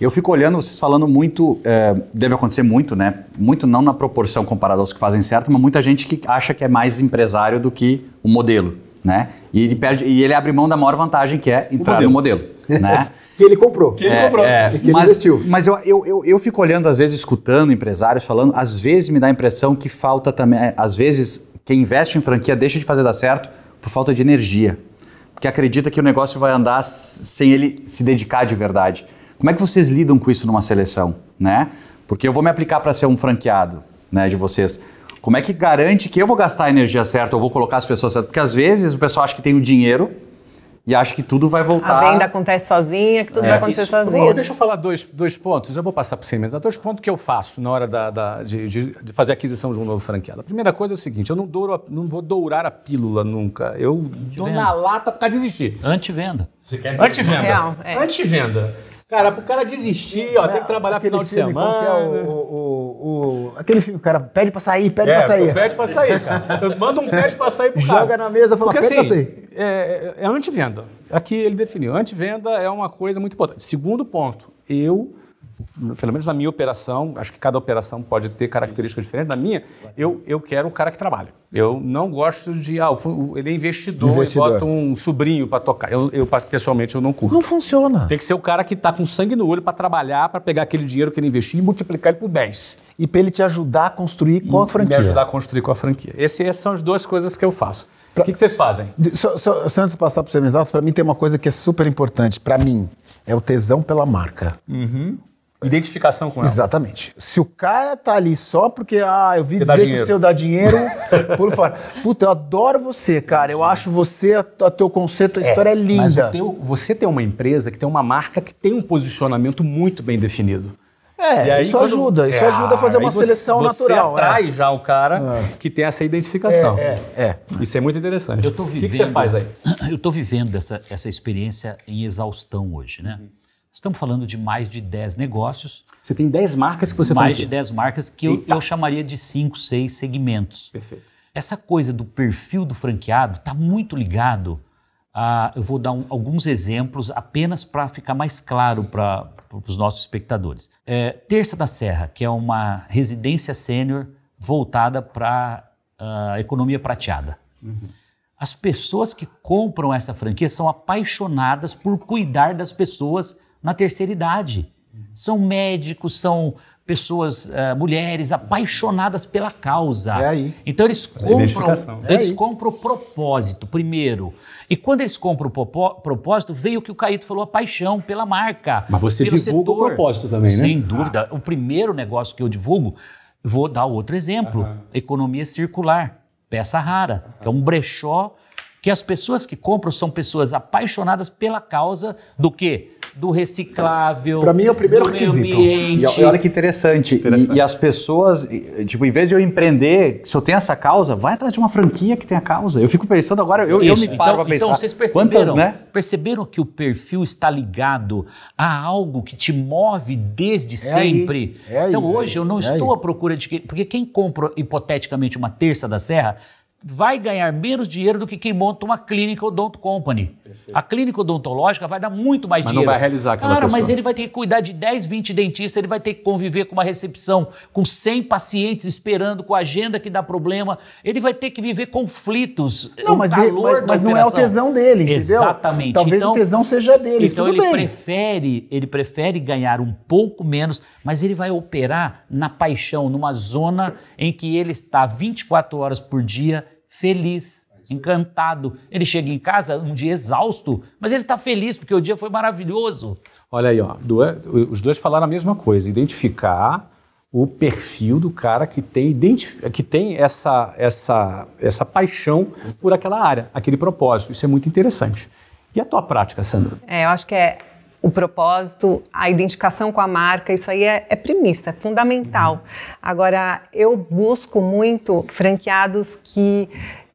S4: Eu fico olhando vocês falando muito, é, deve acontecer muito, né? Muito não na proporção comparada aos que fazem certo, mas muita gente que acha que é mais empresário do que o modelo, né? E ele, perde, e ele abre mão da maior vantagem que é entrar modelo. no modelo. Né? que ele comprou. Que ele é, comprou. É, que ele mas, investiu. Mas eu, eu, eu, eu fico olhando, às vezes, escutando empresários falando, às vezes me dá a impressão que falta também, é, às vezes, quem investe em franquia deixa de fazer dar certo por falta de energia. Porque acredita que o negócio vai andar sem ele se dedicar de verdade. Como é que vocês lidam com isso numa seleção? Né? Porque eu vou me aplicar para ser um franqueado né, de vocês. Como é que garante que eu vou gastar a energia certa, eu vou colocar as pessoas certas? Porque às vezes o pessoal
S5: acha que tem o dinheiro e acha que tudo vai
S4: voltar. A venda
S3: acontece sozinha, que tudo é. vai acontecer Isso, sozinho. Bom, deixa eu
S5: falar dois, dois pontos, eu vou passar para você mesmo. dois pontos que eu faço na hora da, da de, de, fazer a aquisição de um novo franqueado. A primeira coisa é o seguinte: eu não, douro, não vou dourar a pílula nunca. Eu dou na lata para desistir. Antivenda. Antivenda. É. Antivenda. Cara, pro cara desistir, ó, tem que trabalhar final de filme, é semana. É o,
S2: o, o, aquele filme, o cara pede pra sair, pede é, pra sair. Pede pra sair,
S5: cara. Manda um pede pra sair pro cara. Joga na mesa e fala, Porque, pede assim, pra sair. É, é, é antivenda. Aqui ele definiu. Antivenda é uma coisa muito importante. Segundo ponto, eu pelo menos na minha operação, acho que cada operação pode ter características diferentes. Na minha, eu, eu quero um cara que trabalha. Eu não gosto de. Ah, ele é investidor, investidor. e bota um sobrinho para tocar. Eu, eu, pessoalmente, eu não curto. Não
S2: funciona.
S5: Tem que ser o cara que está com sangue no olho para trabalhar, para pegar aquele dinheiro que ele investiu e multiplicar ele por 10. E para ele te ajudar a
S2: construir com e a franquia. Me ajudar
S5: a construir com a franquia. Esse, essas são as duas coisas que eu faço. O que, que, vocês fazem?
S2: Só, só, só antes de passar para os seminários, para mim tem uma coisa que é super importante. Para mim, é o tesão pela marca. Uhum identificação com ela. Exatamente. Se o cara tá ali só porque, ah, eu vi dizer que o seu dá dinheiro, por favor. Puta, eu adoro você, cara. Eu acho você, o teu conceito, a é, história é linda. Mas teu,
S5: você tem uma empresa que tem uma marca que tem um posicionamento muito bem definido.
S2: É, aí, isso quando, ajuda. Isso é, ajuda a fazer uma você, seleção você natural.
S5: Você é. atrai é. já o cara é. que tem essa identificação. É, é, é, Isso é muito interessante. Eu tô vivendo, o que, que você faz aí?
S1: Eu estou vivendo essa, essa experiência em exaustão hoje, né? Uhum. Estamos falando de mais de 10 negócios.
S5: Você tem 10 marcas que você Mais de
S1: 10 marcas que eu, eu, chamaria de 5, 6 segmentos. Perfeito. Essa coisa do perfil do franqueado está muito ligado a. Eu vou dar um, alguns exemplos apenas para ficar mais claro para os nossos espectadores. É, Terça da Serra, que é uma residência sênior voltada para a uh, economia prateada. Uhum. As pessoas que compram essa franquia são apaixonadas por cuidar das pessoas na terceira idade. São médicos, são pessoas, uh, mulheres apaixonadas pela causa. É aí. Então eles é compram, é eles aí. compram o propósito primeiro. E quando eles compram o propósito, veio o que o Caíto falou, a paixão pela marca. Mas você divulga setor. o propósito também, né? Sem dúvida. Ah. O primeiro negócio que eu divulgo, vou dar outro exemplo, economia circular, peça rara, que é um brechó que as pessoas que compram são pessoas apaixonadas pela causa do que do reciclável. Para mim é o primeiro requisito. E, olha
S4: que interessante. interessante. E, e, as pessoas, tipo, em vez de eu empreender, se eu tenho essa causa, vai atrás de uma franquia que tem a causa. Eu fico pensando agora, eu, eu me paro então, para então, pensar. Então vocês perceberam, quantas, né?
S1: perceberam que o perfil está ligado a algo que te move desde é sempre? É aí, então, é então aí, hoje é eu não é estou à procura de. Porque quem compra hipoteticamente uma terça da serra vai ganhar menos dinheiro do que quem monta uma clínica odonto company. Perfeito. A clínica odontológica vai dar muito mais mas dinheiro. Mas não vai realizar aquela Cara, mas ele vai ter que cuidar de 10, 20 dentistas, ele vai ter que conviver com uma recepção com 100 pacientes esperando, com agenda que dá problema. Ele vai ter que viver conflitos. Não, mas, de, mas, mas não é o tesão dele, entendeu? Exatamente. Talvez então, o tesão
S2: seja dele, então ele bem.
S1: Prefere, ele prefere ganhar um pouco menos, mas ele vai operar na paixão, numa zona em que ele está 24 horas por dia feliz, é encantado. Ele chega em casa um dia exausto, mas ele está feliz porque o dia foi maravilhoso.
S5: Olha aí, ó, os dois falaram a mesma coisa: identificar o perfil do cara que tem, que tem essa, essa, essa paixão por aquela área, aquele propósito. Isso é muito interessante. E a tua prática, Sandra?
S3: É, eu acho que é o propósito, a identificação com a marca, isso aí é, é primista, é fundamental. Uhum. Agora, eu busco muito franqueados que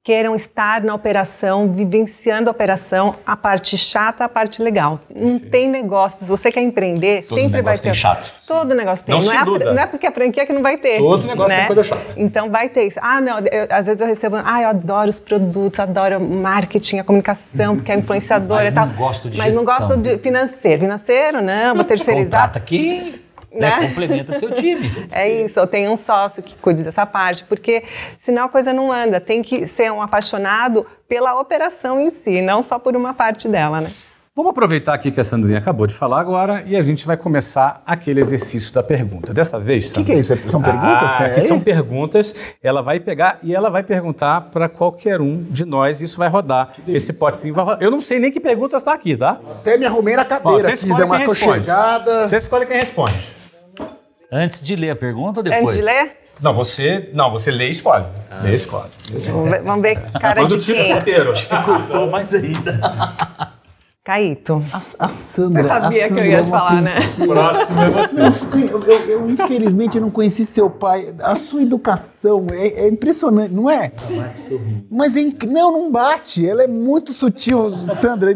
S3: queiram estar na operação, vivenciando a operação, a parte chata, a parte legal. Não Sim. tem negócios você quer empreender, Todo sempre vai ter. Tem chato. Todo negócio tem. Não, não, é a, não é porque a franquia que não vai ter. Todo negócio né? tem coisa chata. Então vai ter isso. Ah, não, eu, às vezes eu recebo, ah, eu adoro os produtos, adoro marketing, a comunicação, porque é influenciadora e tal. Não gosto de Mas gestão. não gosto de financeiro. Financeiro, não, vou terceirizar. Contrata aqui
S1: né? né? Complementa seu time. Né?
S3: é isso, eu tenho um sócio que cuide dessa parte, porque senão a coisa não anda. Tem que ser um apaixonado pela operação em si, não só por uma parte dela, né?
S5: Vamos aproveitar aqui que a Sandrinha acabou de falar agora e a gente vai começar aquele exercício da pergunta. Dessa vez, Sandrinha. O que, que, é isso? São perguntas? Ah, que são perguntas. Ela vai pegar e ela vai perguntar para qualquer um de nós. Isso vai rodar. Esse potezinho vai rodar. Eu não sei nem que perguntas está aqui, tá? Até me
S2: arrumei na cadeira Ó, aqui, deu uma responde.
S3: Você escolhe quem responde.
S5: Antes de ler a pergunta ou depois? Antes de ler? Não, você, não, você lê e escolhe. Ah. Lê e escolhe. Vamos ver,
S3: vamos ver cara Quando de quem. Quando tira o Dificultou
S5: mais ainda.
S3: Caíto. A, a Sandra. Eu sabia a Sandra que eu ia te é falar, né? Próximo é
S2: você. Eu, eu, eu, infelizmente, não conheci seu pai. A sua educação é, é impressionante, não é? Mas é não, não bate. Ela é muito
S3: sutil, Sandra.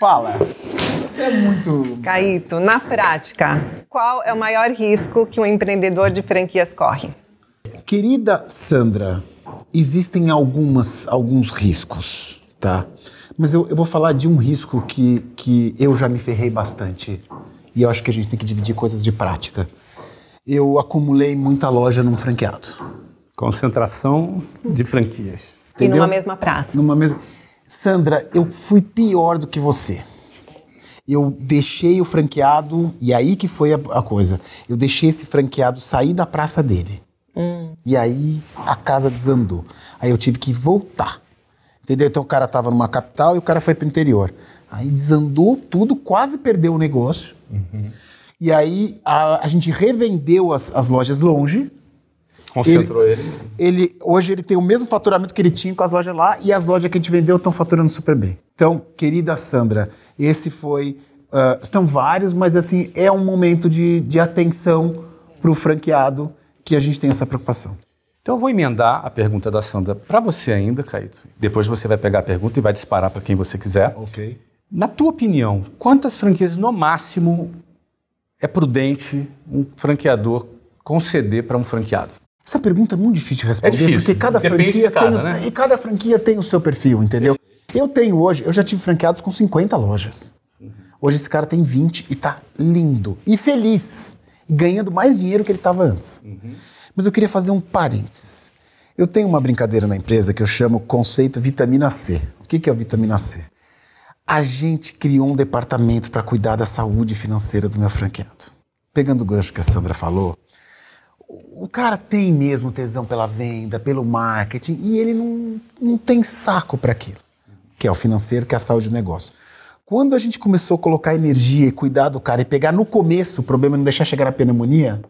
S3: Fala. Você é muito. Caíto, na prática, qual é o maior risco que um empreendedor de franquias corre?
S2: Querida Sandra, existem algumas, alguns riscos, tá? Tá? Mas eu, eu vou falar de um risco que, que eu já me ferrei bastante. E eu acho que a gente tem que dividir coisas de prática. Eu acumulei muita loja num franqueado. Concentração de franquias. Entendeu? E numa mesma praça. Numa mesma. Sandra, eu fui pior do que você. Eu deixei o franqueado, e aí que foi a, a coisa. Eu deixei esse franqueado sair da praça dele. Hum. E aí a casa desandou. Aí eu tive que voltar. Entendeu? Então o cara tava numa capital e o cara foi pro interior. Aí desandou tudo, quase perdeu o negócio. Uhum. E aí a, a, gente revendeu as, as lojas longe. Concentrou ele, ele. ele. Hoje ele tem o mesmo faturamento que ele tinha com as lojas lá e as lojas que a gente vendeu estão faturando super bem. Então, querida Sandra, esse foi. Uh, ah, estão vários, mas assim, é um momento de, de atenção para o franqueado que a gente tem essa preocupação.
S5: Então eu vou emendar a pergunta da Sandra para você ainda, Caíto. Depois você vai pegar a pergunta e vai disparar para quem você quiser. Ok. Na tua opinião, quantas franquias no máximo é prudente um franqueador conceder para um franqueado?
S2: Essa pergunta é muito difícil de responder, é difícil. porque cada franquia, cada, tem os, né? e é, cada franquia tem o seu perfil, entendeu? Eu tenho hoje, eu já tive franqueados com 50 lojas. Hoje esse cara tem 20 e tá lindo e feliz, ganhando mais dinheiro que ele estava antes. Uhum. Mas eu queria fazer um parênteses. Eu tenho uma brincadeira na empresa que eu chamo conceito vitamina C. O que é a vitamina C? A gente criou um departamento para cuidar da saúde financeira do meu franqueado. Pegando o gancho que a Sandra falou, o cara tem mesmo tesão pela venda, pelo marketing, e ele não, não tem saco para aquilo, que é o financeiro, que é a saúde do negócio. Quando a gente começou a colocar energia e cuidar do cara e pegar no começo o problema e não deixar chegar a pneumonia,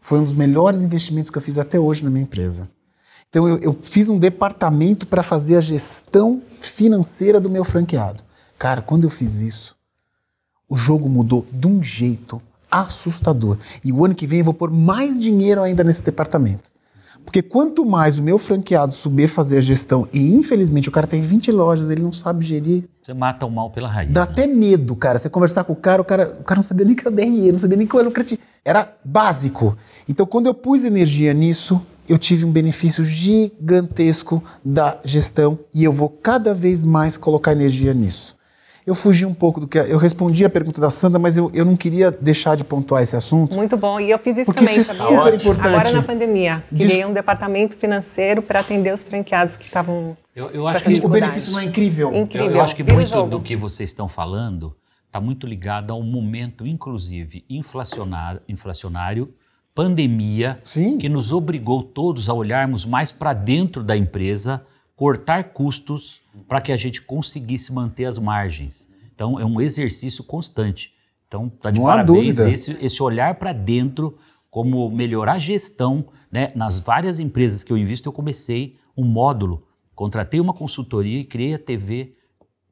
S2: foi um dos melhores investimentos que eu fiz até hoje na minha empresa. Então, eu, eu fiz um departamento para fazer a gestão financeira do meu franqueado. Cara, quando eu fiz isso, o jogo mudou de um jeito assustador. E o ano que vem eu vou pôr mais dinheiro ainda nesse departamento. Porque quanto mais o meu franqueado subir fazer a gestão, e infelizmente o cara tem tá 20 lojas, ele não sabe gerir. Você mata o mal pela raiz. Dá né? até medo, cara. Você conversar com o cara, o cara, o cara não sabia nem que era DRE, não sabia nem que era lucrativo. Era básico. Então, quando eu pus energia nisso, eu tive um benefício gigantesco da gestão e eu vou cada vez mais colocar energia nisso. Eu fugi um pouco do que. Eu respondi a pergunta da Sandra, mas eu, eu não queria deixar de pontuar esse assunto.
S3: Muito bom, e eu fiz isso porque também, isso é super ótimo. importante. Agora na pandemia, criei um departamento financeiro para atender os franqueados que estavam. Eu, eu acho que o benefício não é
S2: incrível. Incrível. Eu, eu acho que muito
S1: do que vocês estão falando está muito ligado ao momento, inclusive, inflacionário, inflacionário pandemia, Sim. que nos obrigou todos a olharmos mais para dentro da empresa cortar custos para que a gente conseguisse manter as margens. Então, é um exercício constante. Então, tá de Não parabéns esse, esse olhar para dentro, como melhorar a gestão. Né? Nas várias empresas que eu invisto, eu comecei um módulo, contratei uma consultoria e criei a TV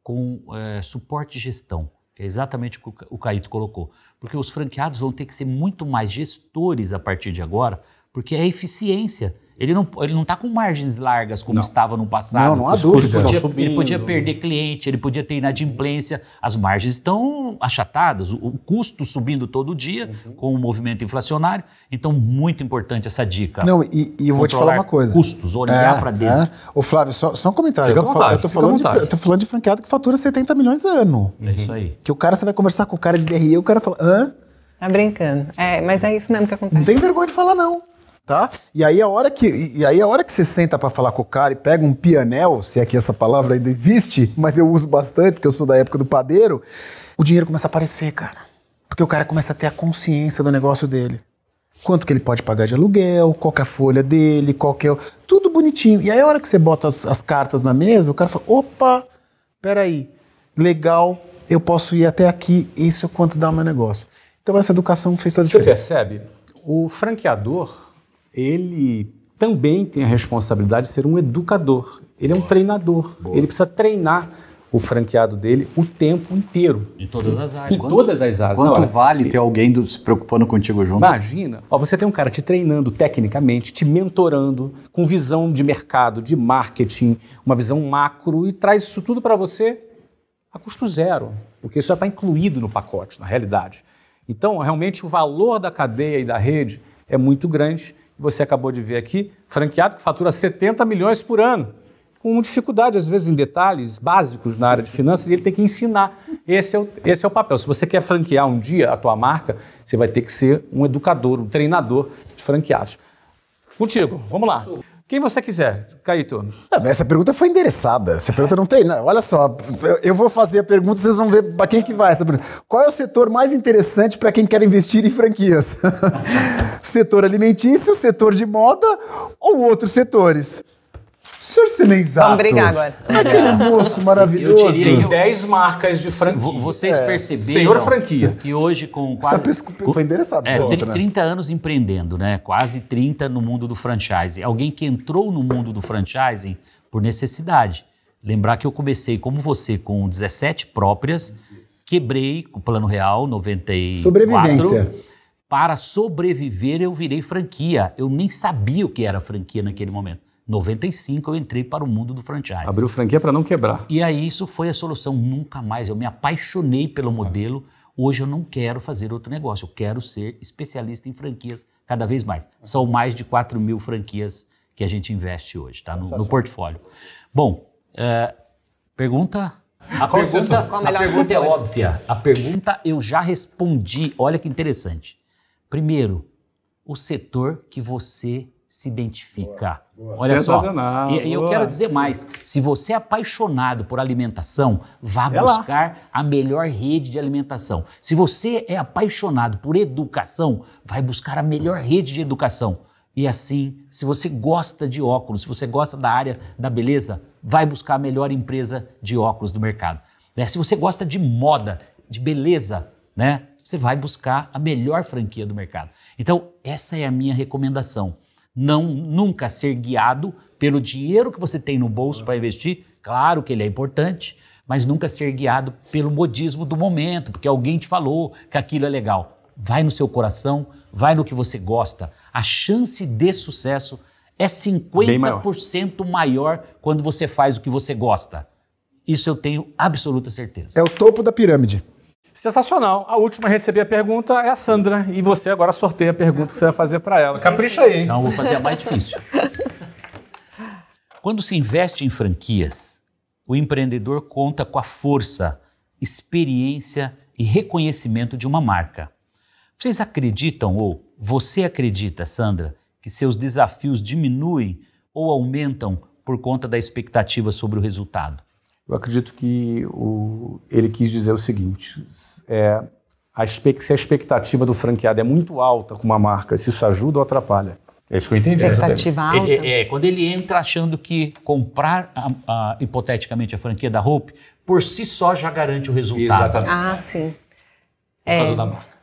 S1: com é, suporte de gestão. Que é exatamente o que o Caíto colocou. Porque os franqueados vão ter que ser muito mais gestores a partir de agora, porque é eficiência. Ele não ele não está com margens largas como não. estava no passado. Não, não há dúvida. Podia, ele tá podia perder cliente, ele podia ter inadimplência. As margens estão achatadas, o, o custo subindo todo dia uhum. com o movimento inflacionário. Então, muito importante essa dica. Não, e, e eu vou te falar uma coisa. custos,
S2: olhar é, para é. dentro. É. O Flávio, só, só um comentário. Fica eu estou falando, falando, de, tô falando de franqueado que fatura 70 milhões ano. É isso aí. Que o cara, você vai conversar com o cara de DRI, o cara fala, hã?
S3: Tá brincando. É, mas é isso mesmo que acontece. Não tem vergonha de falar, não
S2: tá? E aí a hora que e aí a hora que você senta para falar com o cara e pega um pianel, se é que essa palavra ainda existe, mas eu uso bastante porque eu sou da época do padeiro, o dinheiro começa a aparecer, cara. Porque o cara começa a ter a consciência do negócio dele. Quanto que ele pode pagar de aluguel, qual é a folha dele, qual é o... Tudo bonitinho. E aí a hora que você bota as, as cartas na mesa, o cara fala, opa, peraí, legal, eu posso ir até aqui, isso é quanto dá o meu negócio. Então essa educação fez toda a diferença. Você percebe? O franqueador, ele também
S5: tem a responsabilidade de ser um educador. Ele é um treinador. Boa. Ele precisa treinar o franqueado dele o tempo inteiro. Em
S1: todas as áreas. Em quanto, todas
S5: as áreas. Quanto vale ter alguém do, se preocupando contigo junto? Imagina. Ó, você tem um cara te treinando tecnicamente, te mentorando, com visão de mercado, de marketing, uma visão macro, e traz isso tudo para você a custo zero. Porque isso já está incluído no pacote, na realidade. Então, realmente, o valor da cadeia e da rede é muito grande você acabou de ver aqui, franqueado que fatura 70 milhões por ano, com dificuldade, às vezes, em detalhes básicos na área de finanças, e ele tem que ensinar. Esse é, o, esse é o papel. Se você quer franquear um dia a tua marca, você vai ter que ser um educador, um treinador de franqueados. Contigo, vamos lá. Quem você quiser, Caíto.
S2: Ah, essa pergunta foi endereçada. Essa pergunta não tem. Não. Olha só, eu vou fazer a pergunta, vocês vão ver para quem que vai essa pergunta. Qual é o setor mais interessante para quem quer investir em franquias? setor alimentício, setor de moda ou outros setores? senhor Silenzato. Vamos brigar agora. Aquele é. moço maravilhoso. Eu diria em
S5: 10 marcas de franquia. Vocês é. perceberam
S1: senhor franquia. que hoje com... Quase, Essa pesca
S5: foi endereçada. É, volta, 30
S1: né? anos empreendendo, né? Quase 30 no mundo do franchising. Alguém que entrou no mundo do franchising por necessidade. Lembrar que eu comecei, como você, com 17 próprias, quebrei o Plano Real, 94. Sobrevivência. Para sobreviver, eu virei franquia. Eu nem sabia o que era franquia naquele momento. 95 eu entrei para o mundo do franchise. Abriu
S5: franquia para não quebrar.
S1: E aí isso foi a solução, nunca mais. Eu me apaixonei pelo modelo. Hoje eu não quero fazer outro negócio, eu quero ser especialista em franquias cada vez mais. São mais de 4 mil franquias que a gente investe hoje, tá? No, no portfólio. Bom, é, pergunta.
S4: A pergunta, a pergunta é, é óbvia.
S1: A pergunta eu já respondi. Olha que interessante. Primeiro, o setor que você se identifica. Boa, Olha só. E, e eu quero dizer mais: se você é apaixonado por alimentação, vá é buscar lá. a melhor rede de alimentação. Se você é apaixonado por educação, vai buscar a melhor rede de educação. E assim, se você gosta de óculos, se você gosta da área da beleza, vai buscar a melhor empresa de óculos do mercado. Né, se você gosta de moda, de beleza, né? Você vai buscar a melhor franquia do mercado. Então, essa é a minha recomendação não nunca ser guiado pelo dinheiro que você tem no bolso para investir. Claro que ele é importante, mas nunca ser guiado pelo modismo do momento, porque alguém te falou que aquilo é legal. Vai no seu coração, vai no que você gosta. A chance de sucesso é 50% maior. maior quando você faz o que você gosta. Isso eu tenho
S5: absoluta certeza.
S2: É o topo da pirâmide.
S5: Sensacional. A última a receber a pergunta é a Sandra. E você agora sorteia a pergunta que você vai fazer para ela. Capricha aí. Hein? Não, vou fazer a mais difícil.
S1: Quando se investe em franquias, o empreendedor conta com a força, experiência e reconhecimento de uma marca. Vocês acreditam, ou você acredita, Sandra, que seus desafios diminuem ou aumentam por conta da expectativa sobre o resultado?
S5: Eu acredito que o, ele quis dizer o seguinte: é, a, se a expectativa do franqueado é muito alta com uma marca, se isso ajuda ou atrapalha? É isso que eu entendi. Expectativa alta.
S1: É, é, quando ele entra achando que comprar, a, a, hipoteticamente, a franquia da Hope, por si só já garante o resultado. Exatamente.
S3: Ah, sim. Por causa é. da marca.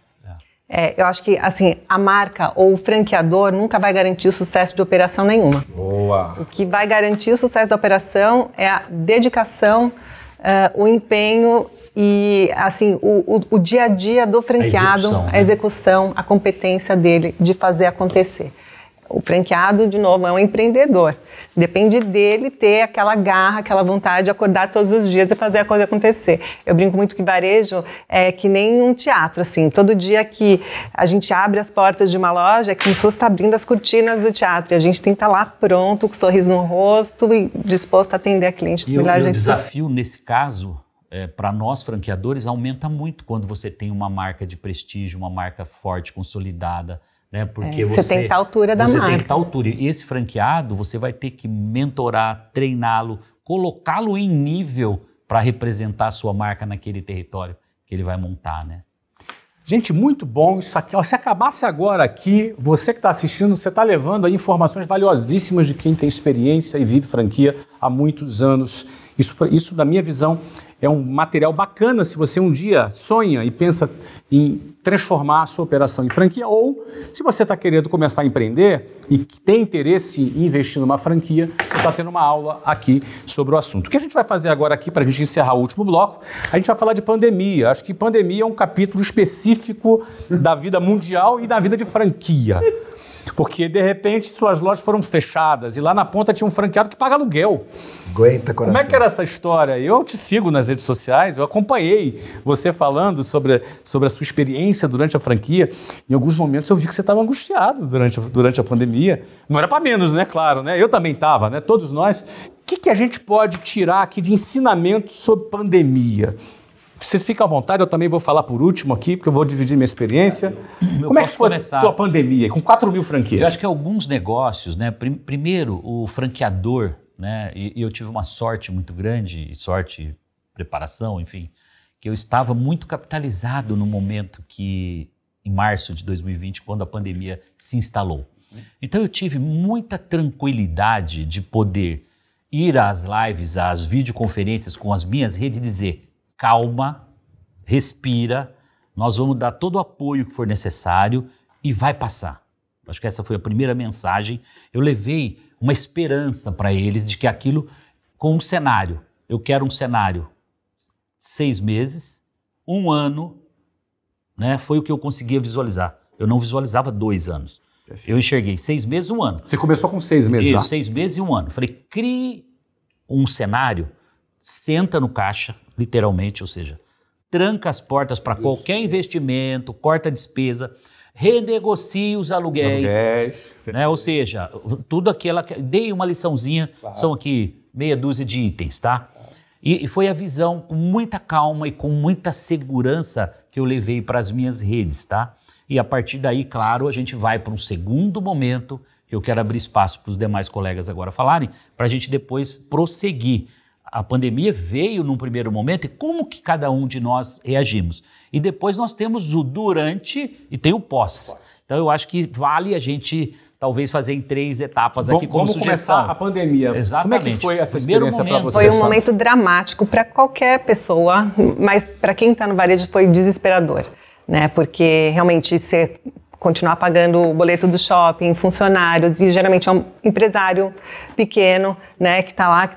S3: É, eu acho que assim a marca ou o franqueador nunca vai garantir o sucesso de operação nenhuma. Boa. O que vai garantir o sucesso da operação é a dedicação, uh, o empenho e assim o, o, o, dia a dia do franqueado, a execução, a, né? execução né? a competência dele de fazer acontecer o franqueado, de novo, é um empreendedor. Depende dele ter aquela garra, aquela vontade de acordar todos os dias e fazer a coisa acontecer. Eu brinco muito que varejo é que nem um teatro, assim. Todo dia que a gente abre as portas de uma loja, é como pessoa está abrindo as cortinas do teatro. E a gente tem que estar tá lá pronto, com um sorriso no rosto e disposto a atender a cliente. E o, desafio,
S1: nesse caso, é, para nós franqueadores aumenta muito quando você tem uma marca de prestígio, uma marca forte, consolidada, né? Porque é, você, você, tem que estar tá à altura da você marca. Você tem que estar tá à altura. E esse franqueado, você vai ter que mentorar, treiná-lo, colocá-lo em nível para
S5: representar a sua marca naquele território que ele vai montar, né? Gente, muito bom isso aqui. Se acabasse agora aqui, você que está assistindo, você está levando aí informações valiosíssimas de quem tem experiência e vive franquia há muitos anos. Isso, isso, da minha visão, é um material bacana se você um dia sonha e pensa em transformar a sua operação em franquia, ou se você está querendo começar a empreender e tem interesse em investir numa franquia, você está tendo uma aula aqui sobre o assunto. O que a gente vai fazer agora aqui, para a gente encerrar o último bloco, a gente vai falar de pandemia. Acho que pandemia é um capítulo específico da vida mundial e da vida de franquia. Porque, de repente, suas lojas foram fechadas e lá na ponta tinha um franqueado que paga aluguel. Aguenta, coração. Como é que era essa história? Eu te sigo nas redes sociais, eu acompanhei você falando sobre, sobre a sua sua experiência durante a franquia, em alguns momentos eu vi que você estava angustiado durante a, durante a pandemia. Não era para menos, né? Claro, né? Eu também estava, né? Todos nós. O que, que a gente pode tirar aqui de ensinamento sobre pandemia? Você fica à vontade, eu também vou falar por último aqui, porque eu vou dividir minha experiência.
S3: Eu Como é que foi a tua
S5: pandemia, com 4 mil franquias? Eu acho que alguns negócios, né? Primeiro,
S1: o franqueador, né? E, eu tive uma sorte muito grande, sorte, preparação, enfim que eu estava muito capitalizado no momento que, em março de 2020, quando a pandemia se instalou. Então eu tive muita tranquilidade de poder ir às lives, às videoconferências com as minhas redes e dizer: calma, respira, nós vamos dar todo o apoio que for necessário e vai passar. Acho que essa foi a primeira mensagem. Eu levei uma esperança para eles de que aquilo, com um cenário, eu quero um cenário seis meses, um ano, né? Foi o que eu conseguia visualizar. Eu não visualizava dois anos. Eu enxerguei seis meses, um ano. Você
S5: começou com seis meses Isso,
S1: seis meses e um ano. Falei, crie um cenário, senta no caixa, literalmente, ou seja, tranca as portas para qualquer investimento, corta a despesa, renegocie os aluguéis. aluguéis. Né? Ou seja, tudo aquela. Dei uma liçãozinha, claro. são aqui meia dúzia de itens, tá? E, e foi a visão com muita calma e com muita segurança que eu levei para as minhas redes, tá? E a partir daí, claro, a gente vai para um segundo momento, que eu quero abrir espaço para os demais colegas agora falarem, para a gente depois prosseguir. A pandemia veio num primeiro momento e como que cada um de nós reagimos. E depois nós temos o durante e tem o pós. Então eu acho que vale a gente talvez fazer em três etapas aqui como Vamos sugestão. começar a pandemia. Exatamente. Como é que foi essa Primeiro experiência para você? Foi um sabe? momento
S3: dramático para qualquer pessoa, mas para quem está no varejo foi desesperador, né? Porque realmente você continuar pagando o boleto do shopping, funcionários e geralmente é um empresário pequeno, né, que está lá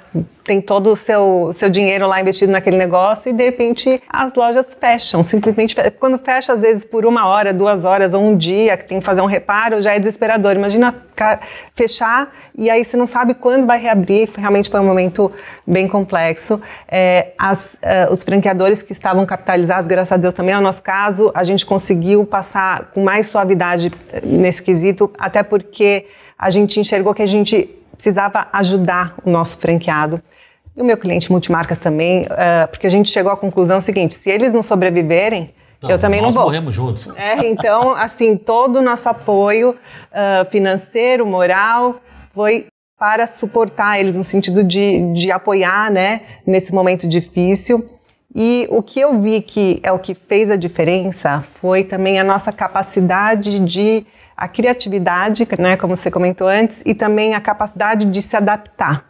S3: tem todo o seu, seu dinheiro lá investido naquele negócio e de repente as lojas fecham, simplesmente fecham. quando fecha às vezes por uma hora, duas horas ou um dia que tem que fazer um reparo já é desesperador. Imagina fechar e aí você não sabe quando vai reabrir. Realmente foi um momento bem complexo. É, as, uh, os franqueadores que estavam capitalizados, graças a Deus também é o nosso caso, a gente conseguiu passar com mais suavidade é, nesse quesito, até porque a gente enxergou que a gente precisava ajudar o nosso franqueado e o meu cliente multimarcas também, uh, porque a gente chegou à conclusão seguinte: se eles não sobreviverem, não, eu também não vou. Nós morremos juntos. É, então, assim, todo o nosso apoio uh, financeiro, moral, foi para suportar eles no sentido de, de apoiar, né, nesse momento difícil. E o que eu vi que é o que fez a diferença foi também a nossa capacidade de a criatividade, né, como você comentou antes, e também a capacidade de se adaptar.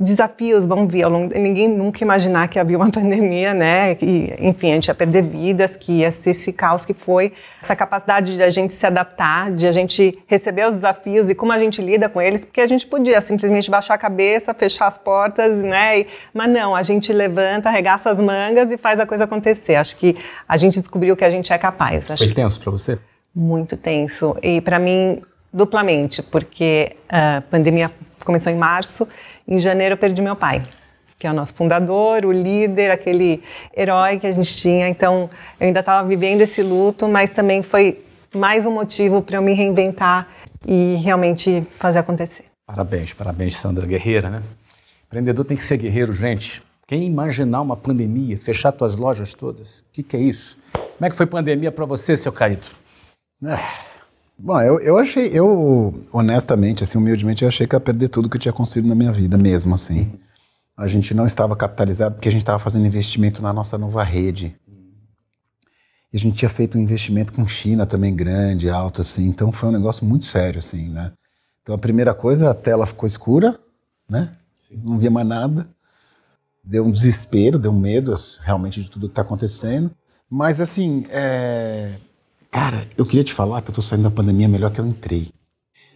S3: Desafios vão vir ao longo. Ninguém nunca imaginar que havia uma pandemia, né? E, enfim, a gente ia perder vidas, que ia ser esse caos que foi. Essa capacidade de a gente se adaptar, de a gente receber os desafios e como a gente lida com eles, porque a gente podia simplesmente baixar a cabeça, fechar as portas, né? E, mas não, a gente levanta, arregaça as mangas e faz a coisa acontecer. Acho que a gente descobriu que a gente é capaz. Acho foi
S5: tenso que... para você?
S3: Muito tenso. E para mim, duplamente, porque ah, a pandemia começou em março, em janeiro eu perdi meu pai, que é o nosso fundador, o líder, aquele herói que a gente tinha. Então, eu ainda estava vivendo esse luto, mas também foi mais um motivo para eu me reinventar e realmente fazer acontecer.
S5: Parabéns, parabéns, Sandra Guerreira, né? Empreendedor tem que ser guerreiro, gente. Quem imaginar uma pandemia, fechar suas lojas todas, o que, que é isso? Como é que foi pandemia para você, seu Caído?
S2: É. Bom, eu, eu achei, eu honestamente, assim, humildemente, eu achei que ia perder tudo que eu tinha construído na minha vida mesmo, assim. A gente não estava capitalizado porque a gente estava fazendo investimento na nossa nova rede. E a gente tinha feito um investimento com China também grande, alto, assim. Então foi um negócio muito sério, assim, né? Então a primeira coisa, a tela ficou escura, né? Sim. Não via mais nada. Deu um desespero, deu um medo realmente de tudo que está acontecendo. Mas assim, é... Cara, eu queria te falar que eu tô saindo da pandemia melhor que eu entrei.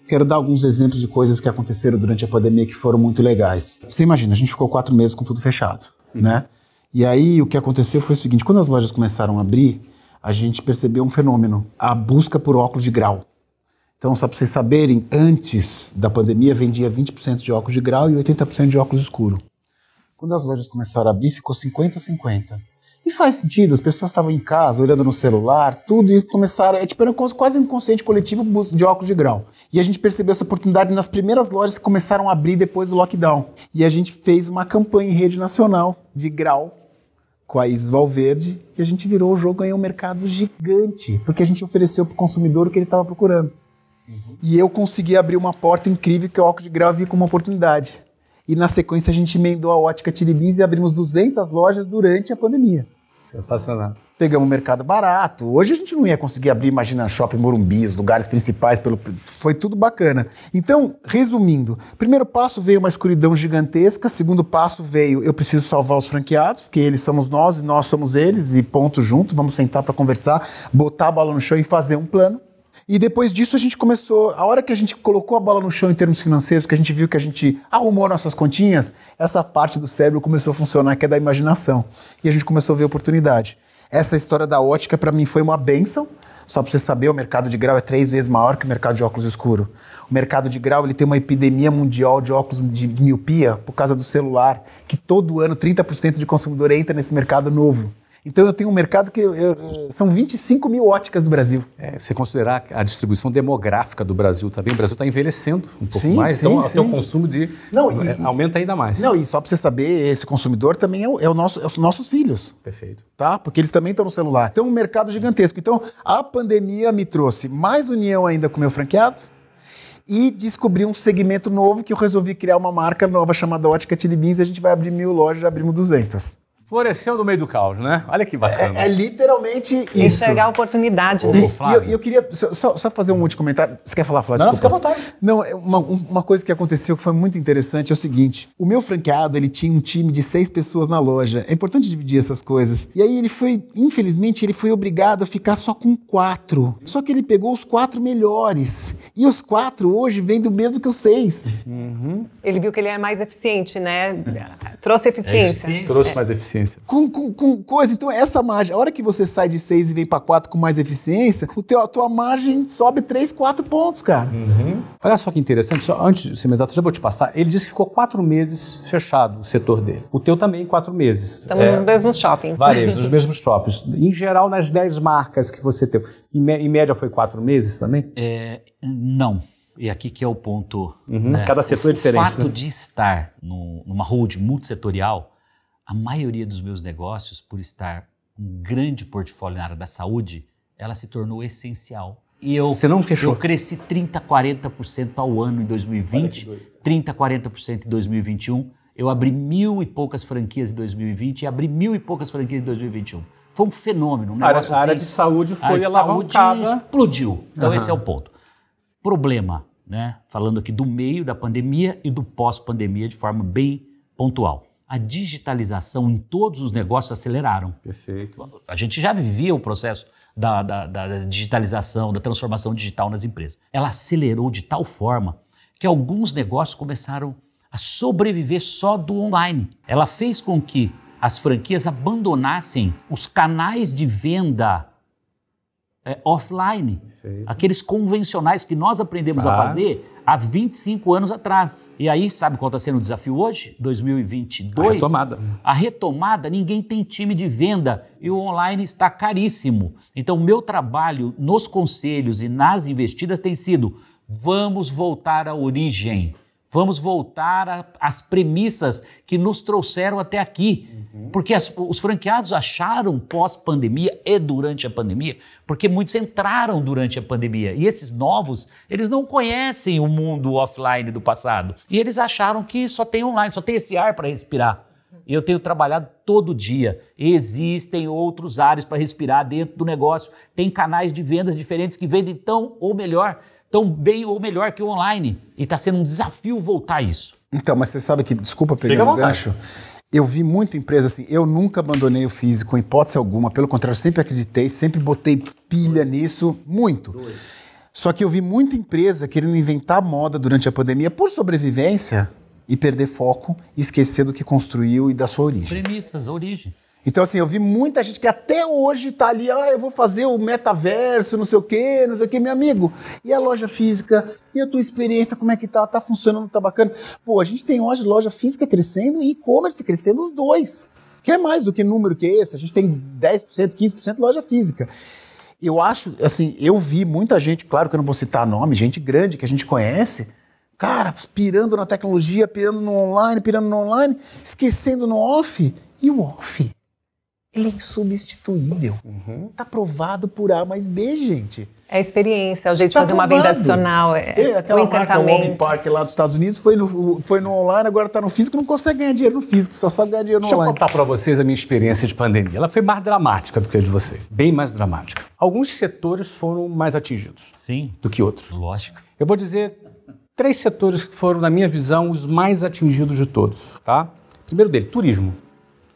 S2: Quero dar alguns exemplos de coisas que aconteceram durante a pandemia que foram muito legais. Você imagina, a gente ficou quatro meses com tudo fechado, hum. né? E aí o que aconteceu foi o seguinte: quando as lojas começaram a abrir, a gente percebeu um fenômeno, a busca por óculos de grau. Então, só para vocês saberem, antes da pandemia vendia 20% de óculos de grau e 80% de óculos escuro. Quando as lojas começaram a abrir, ficou 50-50. E faz sentido, as pessoas estavam em casa, olhando no celular, tudo, e começaram. É tipo, era quase um consciente coletivo de óculos de grau. E a gente percebeu essa oportunidade nas primeiras lojas que começaram a abrir depois do lockdown. E a gente fez uma campanha em rede nacional de grau com a Isval Valverde, e a gente virou o jogo, ganhou um mercado gigante, porque a gente ofereceu para o consumidor o que ele estava procurando. Uhum. E eu consegui abrir uma porta incrível que o óculos de grau vi como uma oportunidade e na sequência a gente emendou a ótica Tiribins e abrimos 200 lojas durante a pandemia. Sensacional. Pegamos o mercado barato. Hoje a gente não ia conseguir abrir, imagina, shopping Morumbi, os lugares principais. Pelo... Foi tudo bacana. Então, resumindo: primeiro passo veio uma escuridão gigantesca. Segundo passo veio eu preciso salvar os franqueados, porque eles somos nós e nós somos eles, e ponto junto. Vamos sentar para conversar, botar a bola no chão e fazer um plano. E depois disso a gente começou, a hora que a gente colocou a bola no chão em termos financeiros, que a gente viu que a gente arrumou nossas continhas, essa parte do cérebro começou a funcionar, que é da imaginação. E a gente começou a ver oportunidade. Essa história da ótica para mim foi uma benção. Só para você saber, o mercado de grau é três vezes maior que o mercado de óculos escuro. O mercado de grau ele tem uma epidemia mundial de óculos de miopia por causa do celular, que todo ano 30% de consumidor entra nesse mercado novo. Então eu tenho um mercado que eu, são 25 mil óticas do Brasil. É, você
S5: considerar a distribuição demográfica do Brasil também, o Brasil está envelhecendo um pouco sim, mais, sim, então sim. o consumo
S2: de não, e, é, aumenta ainda mais. Não, e só para você saber, esse consumidor também é, o, é, o nosso, é os nossos filhos. Perfeito. Tá? Porque eles também estão no celular. Então um mercado gigantesco. Então a pandemia me trouxe mais união ainda com o meu franqueado, e descobri um segmento novo que eu resolvi criar uma marca nova chamada Ótica Tilibins e a gente vai abrir mil lojas, e abrimos 200.
S5: Floresceu no meio do caos, né? Olha que bacana.
S2: É,
S3: é literalmente isso. Enxergar a oportunidade, né? E eu,
S2: eu, queria só, só, fazer um último comentário. Você quer falar, Flávio? Não, fica à vontade. Não, é uma, uma coisa que aconteceu que foi muito interessante é o seguinte. O meu franqueado, ele tinha um time de seis pessoas na loja. É importante dividir essas coisas. E aí ele foi, infelizmente, ele foi obrigado a ficar só com quatro. Só que ele pegou os quatro melhores. E os quatro hoje vêm do mesmo que os seis.
S3: Uhum. Ele viu que ele é mais eficiente, né? Trouxe eficiência. É eficiência. Trouxe é. mais eficiência eficiência. Com, com,
S2: com coisa, então essa margem, a hora que você sai de 6 e vem para 4 com mais eficiência, o teu, a tua margem sobe 3, 4 pontos, cara. Uhum.
S5: Olha só que interessante, só antes de ser mais alto, já vou te passar. Ele disse que ficou 4 meses fechado o setor dele. O teu também, 4 meses. Estamos é, nos
S3: mesmos shoppings. Varejo, nos mesmos
S5: shoppings. Em geral, nas 10 marcas que você teve. Em, em média foi 4 meses também? É, não. E aqui que é o ponto. Uhum. Né? Cada setor é o, é diferente. O
S1: fato né? de estar no, numa hold multissetorial a maioria dos meus negócios, por estar um grande portfólio na área da saúde, ela se tornou essencial.
S5: E eu, Você não fechou? Eu
S1: cresci 30, 40% ao ano em 2020, 30, 40% em 2021. Eu abri mil e poucas franquias em 2020 e abri mil e poucas franquias em 2021. Foi um fenômeno. Um a, área, assim, a área assim, de saúde foi a de alavancada. Saúde explodiu. Então uhum. esse é o ponto. Problema, né? Falando aqui do meio da pandemia e do pós-pandemia de forma bem pontual a digitalização em todos os negócios aceleraram. Perfeito. A gente já vivia o processo da, da, da digitalização, da transformação digital nas empresas. Ela acelerou de tal forma que alguns negócios começaram a sobreviver só do online. Ela fez com que as franquias abandonassem os canais de venda é, offline, Perfeito. aqueles convencionais que nós aprendemos claro. a fazer há 25 anos atrás. E aí, sabe qual está sendo o desafio hoje? 2022. A retomada. A retomada, ninguém tem time de venda e o online está caríssimo. Então, o meu trabalho nos conselhos e nas investidas tem sido: vamos voltar à origem. Vamos voltar às premissas que nos trouxeram até aqui. Uhum. Porque as, os franqueados acharam pós-pandemia e durante a pandemia, porque muitos entraram durante a pandemia. E esses novos, eles não conhecem o mundo offline do passado. E eles acharam que só tem online, só tem esse ar para respirar. Eu tenho trabalhado todo dia. Existem outros ares para respirar dentro do negócio. Tem canais de vendas diferentes que vendem tão ou melhor tão bem ou melhor que o online. E está sendo um desafio voltar a isso.
S2: Então, mas você sabe que, desculpa pegar o gancho, eu vi muita empresa assim, eu nunca abandonei o físico, em hipótese alguma, pelo contrário, sempre acreditei, sempre botei pilha nisso, muito. Só que eu vi muita empresa querendo inventar moda durante a pandemia por sobrevivência e perder foco e esquecer do que construiu e da sua origem.
S1: Premissas, origem.
S2: Então, assim, eu vi muita gente que até hoje está ali, ah, eu vou fazer o metaverso, não sei o quê, não sei o quê, meu amigo. E a loja física? E a tua experiência, como é que tá? Tá funcionando, tá bacana? Pô, a gente tem hoje loja física crescendo e e-commerce crescendo os dois. Que é mais do que número que esse, a gente tem 10%, 15% loja física. Eu acho, assim, eu vi muita gente, claro que eu não vou citar nome, gente grande que a gente conhece, cara, pirando na tecnologia, pirando no online, pirando no online, esquecendo no off. E o off? ele é insubstituível. Uhum. Tá provado por A mais B, gente. É a
S3: experiência, é o jeito tá de fazer provado. uma venda adicional. É, aquela o marca Home
S2: Park lá dos Estados Unidos foi no, foi no online, agora está no físico, não consegue ganhar dinheiro no físico, só sabe ganhar dinheiro no Deixa online. Deixa eu contar para vocês a minha experiência de
S5: pandemia. Ela foi mais dramática do que a de vocês, bem mais dramática. Alguns setores foram mais atingidos Sim. do que outros. Lógico. Eu vou dizer três setores que foram, na minha visão, os mais atingidos de todos. Tá? Primeiro dele, turismo.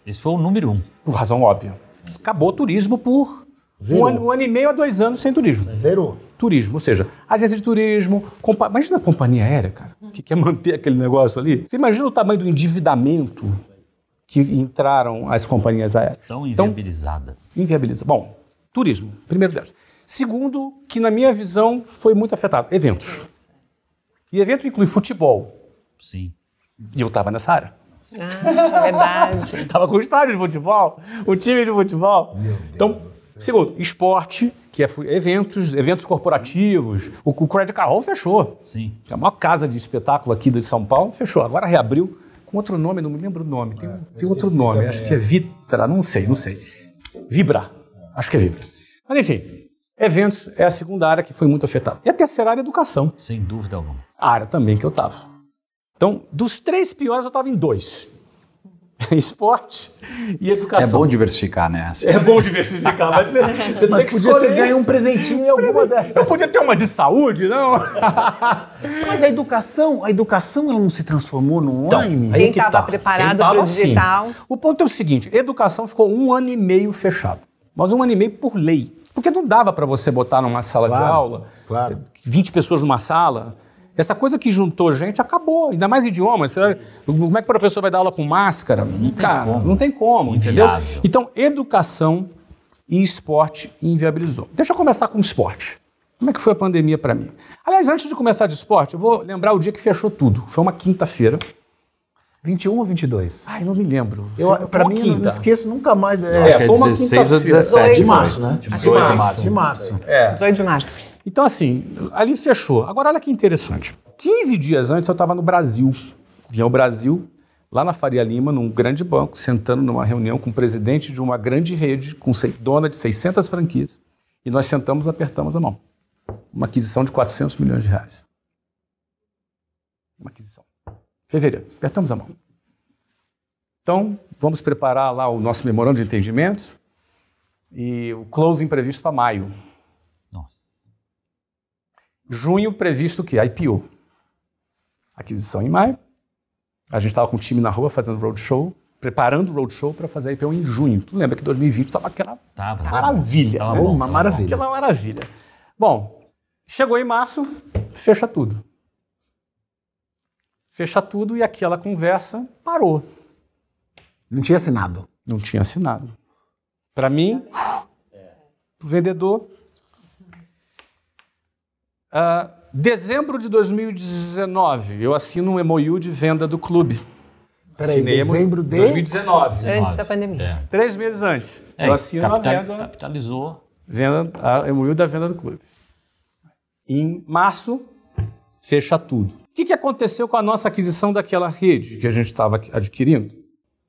S5: Esse foi o número um. Por razão óbvia. Acabou o turismo por Um, ano, um ano e meio a dois anos sem turismo. Zero. Turismo, ou seja, agência de turismo. Compa... Imagina a companhia aérea, cara, que quer manter aquele negócio ali. Você imagina o tamanho do endividamento que entraram as companhias aéreas. Tão então, inviabilizada. Então, inviabiliza. Bom, turismo, primeiro delas. Segundo, que na minha visão foi muito afetado, eventos. E evento inclui futebol. Sim. E eu estava nessa área. Ah, verdade. Tava com o estádio de futebol, o time de futebol. Então, segundo, esporte, que é eventos, eventos corporativos. O, o Credit Carroll fechou. Sim. É a maior casa de espetáculo aqui de São Paulo, fechou. Agora reabriu com outro nome, não me lembro o nome. Tem, é, tem outro nome, acho que é, é Vitra, não sei, não sei. Vibra, acho que é Vibra. Mas enfim, Eventos é a segunda área que foi muito afetada. E a terceira área é educação. Sem dúvida alguma. A área também que eu estava. Então, dos três piores, eu estava em dois. Esporte e educação. É bom
S4: diversificar, né? É bom
S5: diversificar,
S4: mas você, você mas tem que escolher. Ter ganho
S2: um presentinho em alguma delas. Eu podia ter uma de saúde, não? mas a educação, a educação ela não se transformou no então, online? Então, Quem estava tá. preparado para o digital? Sim. O ponto é o seguinte, educação ficou um
S5: ano e meio fechado. Mas um ano e meio por lei. Porque não dava para você botar numa sala claro, de aula claro. 20 pessoas numa sala essa coisa que juntou gente acabou, ainda mais idiomas. Como é que o professor vai dar aula com máscara? Não Cara, tem como. não tem como, entendeu? Inviável. Então, educação e esporte inviabilizou. Deixa eu começar com esporte. Como é que foi a pandemia para mim? Aliás, antes de começar de esporte, eu vou lembrar o dia que fechou tudo. Foi uma quinta-feira. 21 ou 22? Ai, não me lembro. Eu, pra mim, eu não
S2: esqueço nunca mais. Né? É, é, foi uma 16 ou 17. Né? De março, né? 18 de é. março. De março. É. 18 de março.
S5: Então, assim, ali fechou. Agora, olha que interessante. 15 dias antes, eu estava no Brasil. Vim ao Brasil, lá na Faria Lima, num grande banco, sentando numa reunião com o presidente de uma grande rede, com dona de 600 franquias. E nós sentamos apertamos a mão. Uma aquisição de 400 milhões de reais. Uma aquisição fevereiro apertamos a mão. Então, vamos preparar lá o nosso memorando de entendimentos e o closing previsto para maio. Nossa. Junho previsto o quê? IPO. Aquisição em maio. A gente estava com o time na rua fazendo roadshow, preparando o roadshow para fazer a IPO em junho. Tu lembra que 2020 estava aquela tava, maravilha. Tava, né? bom, uma maravilha. Aquela maravilha. Bom, chegou em março, fecha tudo fechar tudo e aquela conversa parou.
S2: Não tinha assinado. Não tinha assinado.
S5: Para mim, o vendedor. Uh, dezembro de 2019, eu assino um MOU de venda do clube. Peraí, dezembro de 2019. 2019. Antes da pandemia. É. Três meses antes. É, eu assino capital, a venda. Capitalizou. Venda, a MOU da venda do clube. Em março, fecha tudo que, que aconteceu com a nossa aquisição daquela rede que a gente estava adquirindo?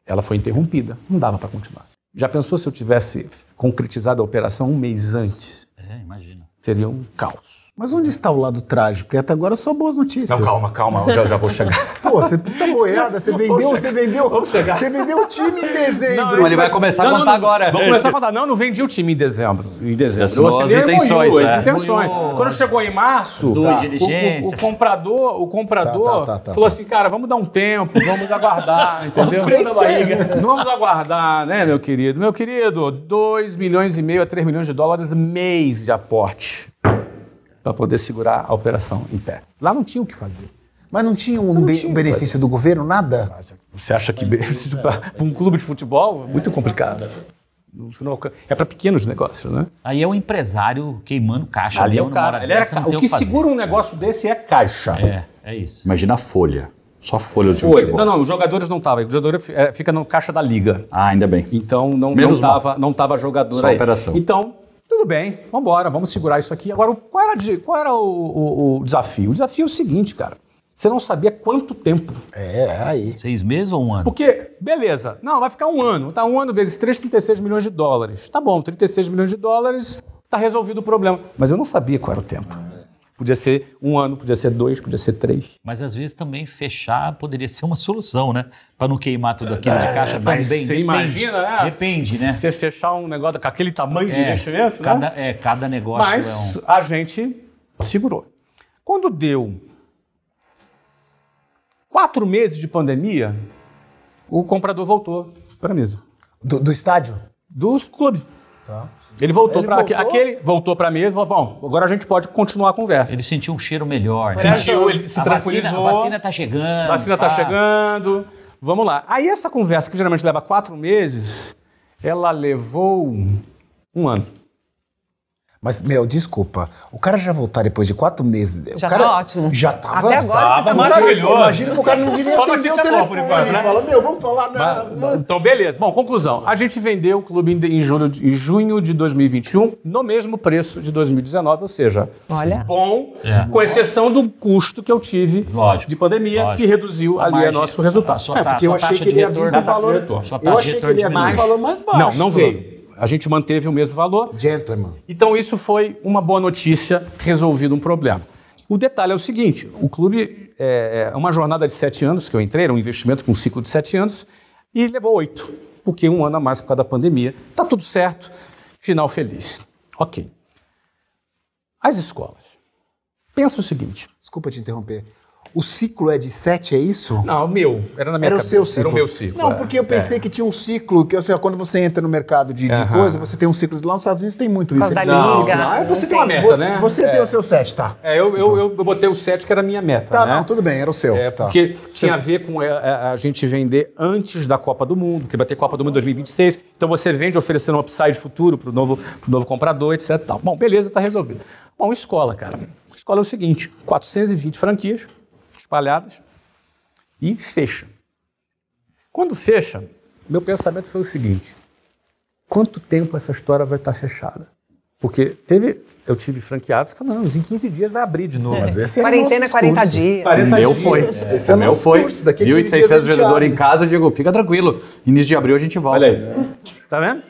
S5: Ela foi interrompida, não dava para continuar. Já pensou se eu tivesse concretizado a operação um mês antes?
S1: É, imagina.
S5: Seria um caos.
S2: Mas onde está o lado trágico? Porque até agora só boas notícias. Não, calma, calma, eu já, já
S5: vou chegar. Pô, você tá
S2: boiada, você vendeu, você vendeu. Vamos chegar. Você vendeu o time em dezembro. Não, ele vai, começar não, a contar não,
S4: agora. Vamos começar a
S5: contar. Não, não vendi o time em dezembro. Em dezembro. Suas intenções, morreu, né? intenções. Quando chegou em março, tá. o, o, o, comprador, o comprador tá, tá, tá, tá falou tá. assim, cara, vamos dar um tempo, vamos aguardar, entendeu? Né? vamos aguardar, né, meu querido? Meu querido, 2 milhões e meio a 3 milhões de dólares mês de aporte para poder segurar a operação em pé.
S2: Lá não tinha o que fazer. Mas não tinha um, não be tinha, benefício do governo, nada?
S5: Você acha que benefício para
S2: um clube de futebol é
S5: muito complicado. É para pequenos negócios,
S1: né? Aí é o um empresário queimando caixa. Ali é o cara. Ele dessa, ca... o que, que segura
S5: um negócio desse é caixa. É, é isso.
S4: Imagina a folha. Só folha de
S5: Futebol. Não, não, os jogadores não estavam. O jogador é, fica no caixa da liga. Ah, ainda bem. Então não, estava não, tava, não tava jogador Só aí. operação. Então, tudo bem, vamos embora, vamos segurar isso aqui. Agora, qual era, qual era o, o, o, desafio? O desafio é o seguinte, cara. Você não sabia quanto tempo. É, é aí. Seis meses ou um ano? Porque, beleza, não, vai ficar um ano. Tá um ano vezes 3, 36 milhões de dólares. Tá bom, 36 milhões de dólares, tá resolvido o problema. Mas eu não sabia qual era o tempo. Podia ser um ano, podia ser dois, podia ser três. Mas às vezes também fechar poderia
S1: ser uma solução, né? Para não queimar tudo aquilo é, de caixa é, também. Você depende, imagina,
S5: né? Depende, né? Você fechar um negócio com aquele tamanho é, de investimento, né? cada, né? É, cada negócio Mas é um... a gente segurou. Quando deu quatro meses de pandemia, o comprador voltou para a mesa. Do, do estádio? dos clubes.
S3: Tá. Ele voltou
S5: para aquele, voltou para mesmo. bom, agora a gente pode continuar a conversa. Ele sentiu um cheiro melhor. Né? Sentiu, ele se a tranquilizou. Vacina, a vacina está chegando. A vacina está chegando. Vamos lá. Aí essa conversa que geralmente leva quatro meses, ela
S2: levou um ano. Mas, meu, desculpa. O cara já voltar depois de quatro meses. Já o cara tá ótimo. Já tava. Até agora tava tá maravilhoso. Imagina que o cara não devia Só atender é o telefone. por enquanto, né? Fala, meu, vamos falar. Né?
S5: Mas, Então, beleza. Bom, conclusão. A gente vendeu o clube em, junho de 2021 no mesmo preço de 2019, ou seja, Olha. bom, é. com exceção do custo que eu tive Lógico. de pandemia, Lógico. que reduziu a ali nosso resultado. Sua, é, porque eu achei que ele ia vir com valor... Eu achei que ele ia vir com valor mais baixo. Não, não veio a gente manteve o mesmo valor. Gentleman. Então isso foi uma boa notícia, resolvido um problema. O detalhe é o seguinte: o clube é, é uma jornada de sete anos que eu entrei, era um investimento com um ciclo de sete anos, e levou oito, porque um ano a mais por causa da pandemia. Tá tudo certo, final feliz. Ok. As escolas.
S2: Pensa o seguinte. Desculpa te interromper. O ciclo é de sete, é isso?
S5: Não, o meu. Era na minha Era cabeça. o seu ciclo. Era o meu ciclo. Não, é. porque eu é. pensei
S2: é. que tinha um ciclo, que ou assim, seja, quando você entra no mercado de, de uh -huh. coisa, você tem um ciclo. Lá nos Estados Unidos tem muito isso. Ah, não, não, não, você tem, uma meta, né? Você é. tem o seu sete, tá?
S5: É, eu, eu, eu, eu botei o sete que era a minha meta. Tá, né?
S2: não, tudo bem, era o seu. É, tá. porque
S5: tinha a ver com é, a, gente vender antes da Copa do Mundo, que vai ter Copa do Mundo em 2026. Então você vende oferecendo um upside futuro para o novo, novo comprador, etc. Tal. Bom, beleza, tá resolvido. Bom, escola, cara. Escola é o seguinte: 420 franquias espalhadas, e fecha. Quando fecha, meu pensamento foi o seguinte: quanto tempo essa história vai estar fechada? Porque teve, eu tive franqueados que falaram, não, em 15 dias vai abrir de novo. É. Mas esse é Quarentena, 40 curso. dias.
S4: 40 meu dias. foi. É. Esse é o meu foi. Curso, daqui 1.600 vendedores em casa, eu digo, fica tranquilo. Início de abril a gente volta. Olha aí. É.
S5: Tá vendo?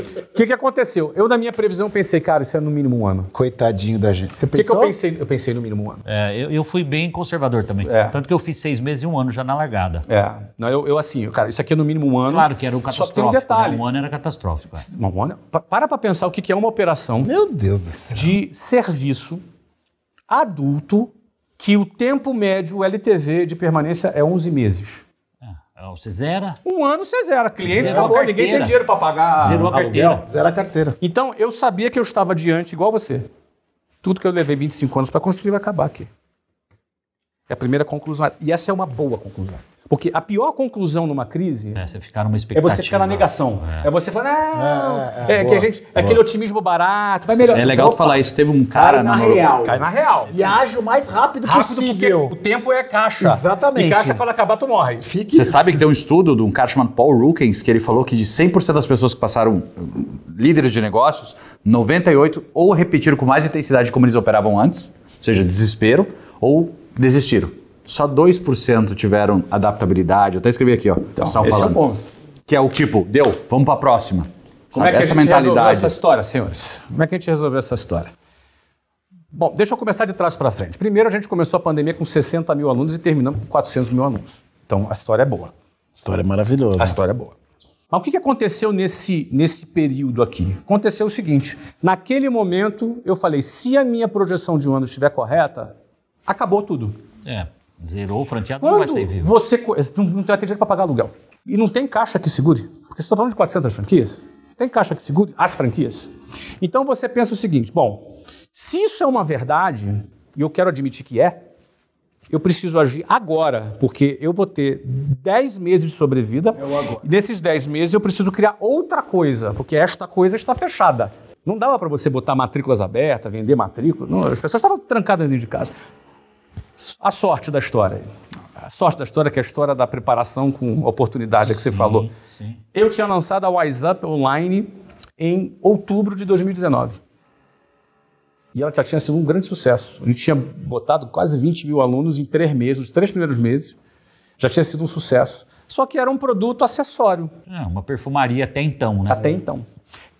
S5: O que, que aconteceu? Eu, na minha previsão, pensei, cara, isso é no mínimo um ano. Coitadinho da gente. Você pensou? O que, que eu pensei? Eu pensei no mínimo um ano.
S1: É, eu, eu fui bem conservador também. É. Tanto que eu fiz seis meses e um ano já na
S5: largada. É. Não, eu, eu assim, cara, isso aqui é no mínimo um ano. Claro que era um catastrófico. Só tem um né? detalhe. Né? Um ano era catastrófico. É. Um ano... É- para pra pensar o que, que é uma operação... Meu Deus do céu. De serviço adulto que o tempo médio o LTV de permanência é 11 meses. Não, ah, Você zera. Um ano você zera. Cliente Zerou acabou, ninguém tem dinheiro para pagar. Zerou a carteira. aluguel. Zero a carteira. Então, eu sabia que eu estava diante, igual você. Tudo que eu levei 25 anos para construir vai acabar aqui. É a primeira conclusão. E essa é uma boa conclusão. Porque a pior conclusão numa crise é você ficar numa expectativa. É você ficar na negação. É, é você falar, não, é, é, é, é que a gente, é aquele otimismo barato, vai melhorar. É legal tu falar isso. Teve um cara cai na, na real. Cai na real. E age o mais rápido, rápido possível. Porque o tempo é caixa. Exatamente. E caixa quando acabar tu morre. Fique você isso. sabe que
S4: tem um estudo de um cara chamado Paul Rukens que ele falou que de 100% das pessoas que passaram hum, líderes de negócios, 98 ou repetiram com mais intensidade como eles operavam antes, ou seja, desespero, ou desistiram só 2% tiveram adaptabilidade. Eu até escrevi aqui, ó. Então, esse falando. é o ponto. Que é o tipo, deu, vamos para a próxima. Como Sabe? é que essa a gente mentalidade... resolveu essa
S5: história, senhores? Como é que a gente resolveu essa história? Bom, deixa eu começar de trás para frente. Primeiro, a gente começou a pandemia com 60 mil alunos e terminamos com 400 mil alunos. Então, a história é boa. A história é maravilhosa. A história é boa. Mas o que aconteceu nesse, nesse período aqui? Aconteceu o seguinte: naquele momento, eu falei, se a minha projeção de um ano estiver correta, acabou tudo. É. Zerou o franqueado, Quando não vai ser vivo. Você não, não dinheiro para pagar aluguel. E não tem caixa que segure. Porque você está falando de 400 franquias. Tem caixa que segure as franquias. Então você pensa o seguinte: bom, se isso é uma verdade, e eu quero admitir que é, eu preciso agir agora, porque eu vou ter 10 meses de sobrevida. É e nesses 10 meses eu preciso criar outra coisa, porque esta coisa está fechada. Não dava para você botar matrículas abertas, vender matrícula. Não, as pessoas estavam trancadas dentro de casa. A sorte da história. A sorte da história, é que é a história da preparação com oportunidade, é que você falou. Sim. Eu tinha lançado a Wise Up Online em outubro de 2019. E ela já tinha sido um grande sucesso. A gente tinha botado quase 20 mil alunos em três meses, os três primeiros meses. Já tinha sido um sucesso. Só que era um produto acessório. É, uma perfumaria até então, né? Até então.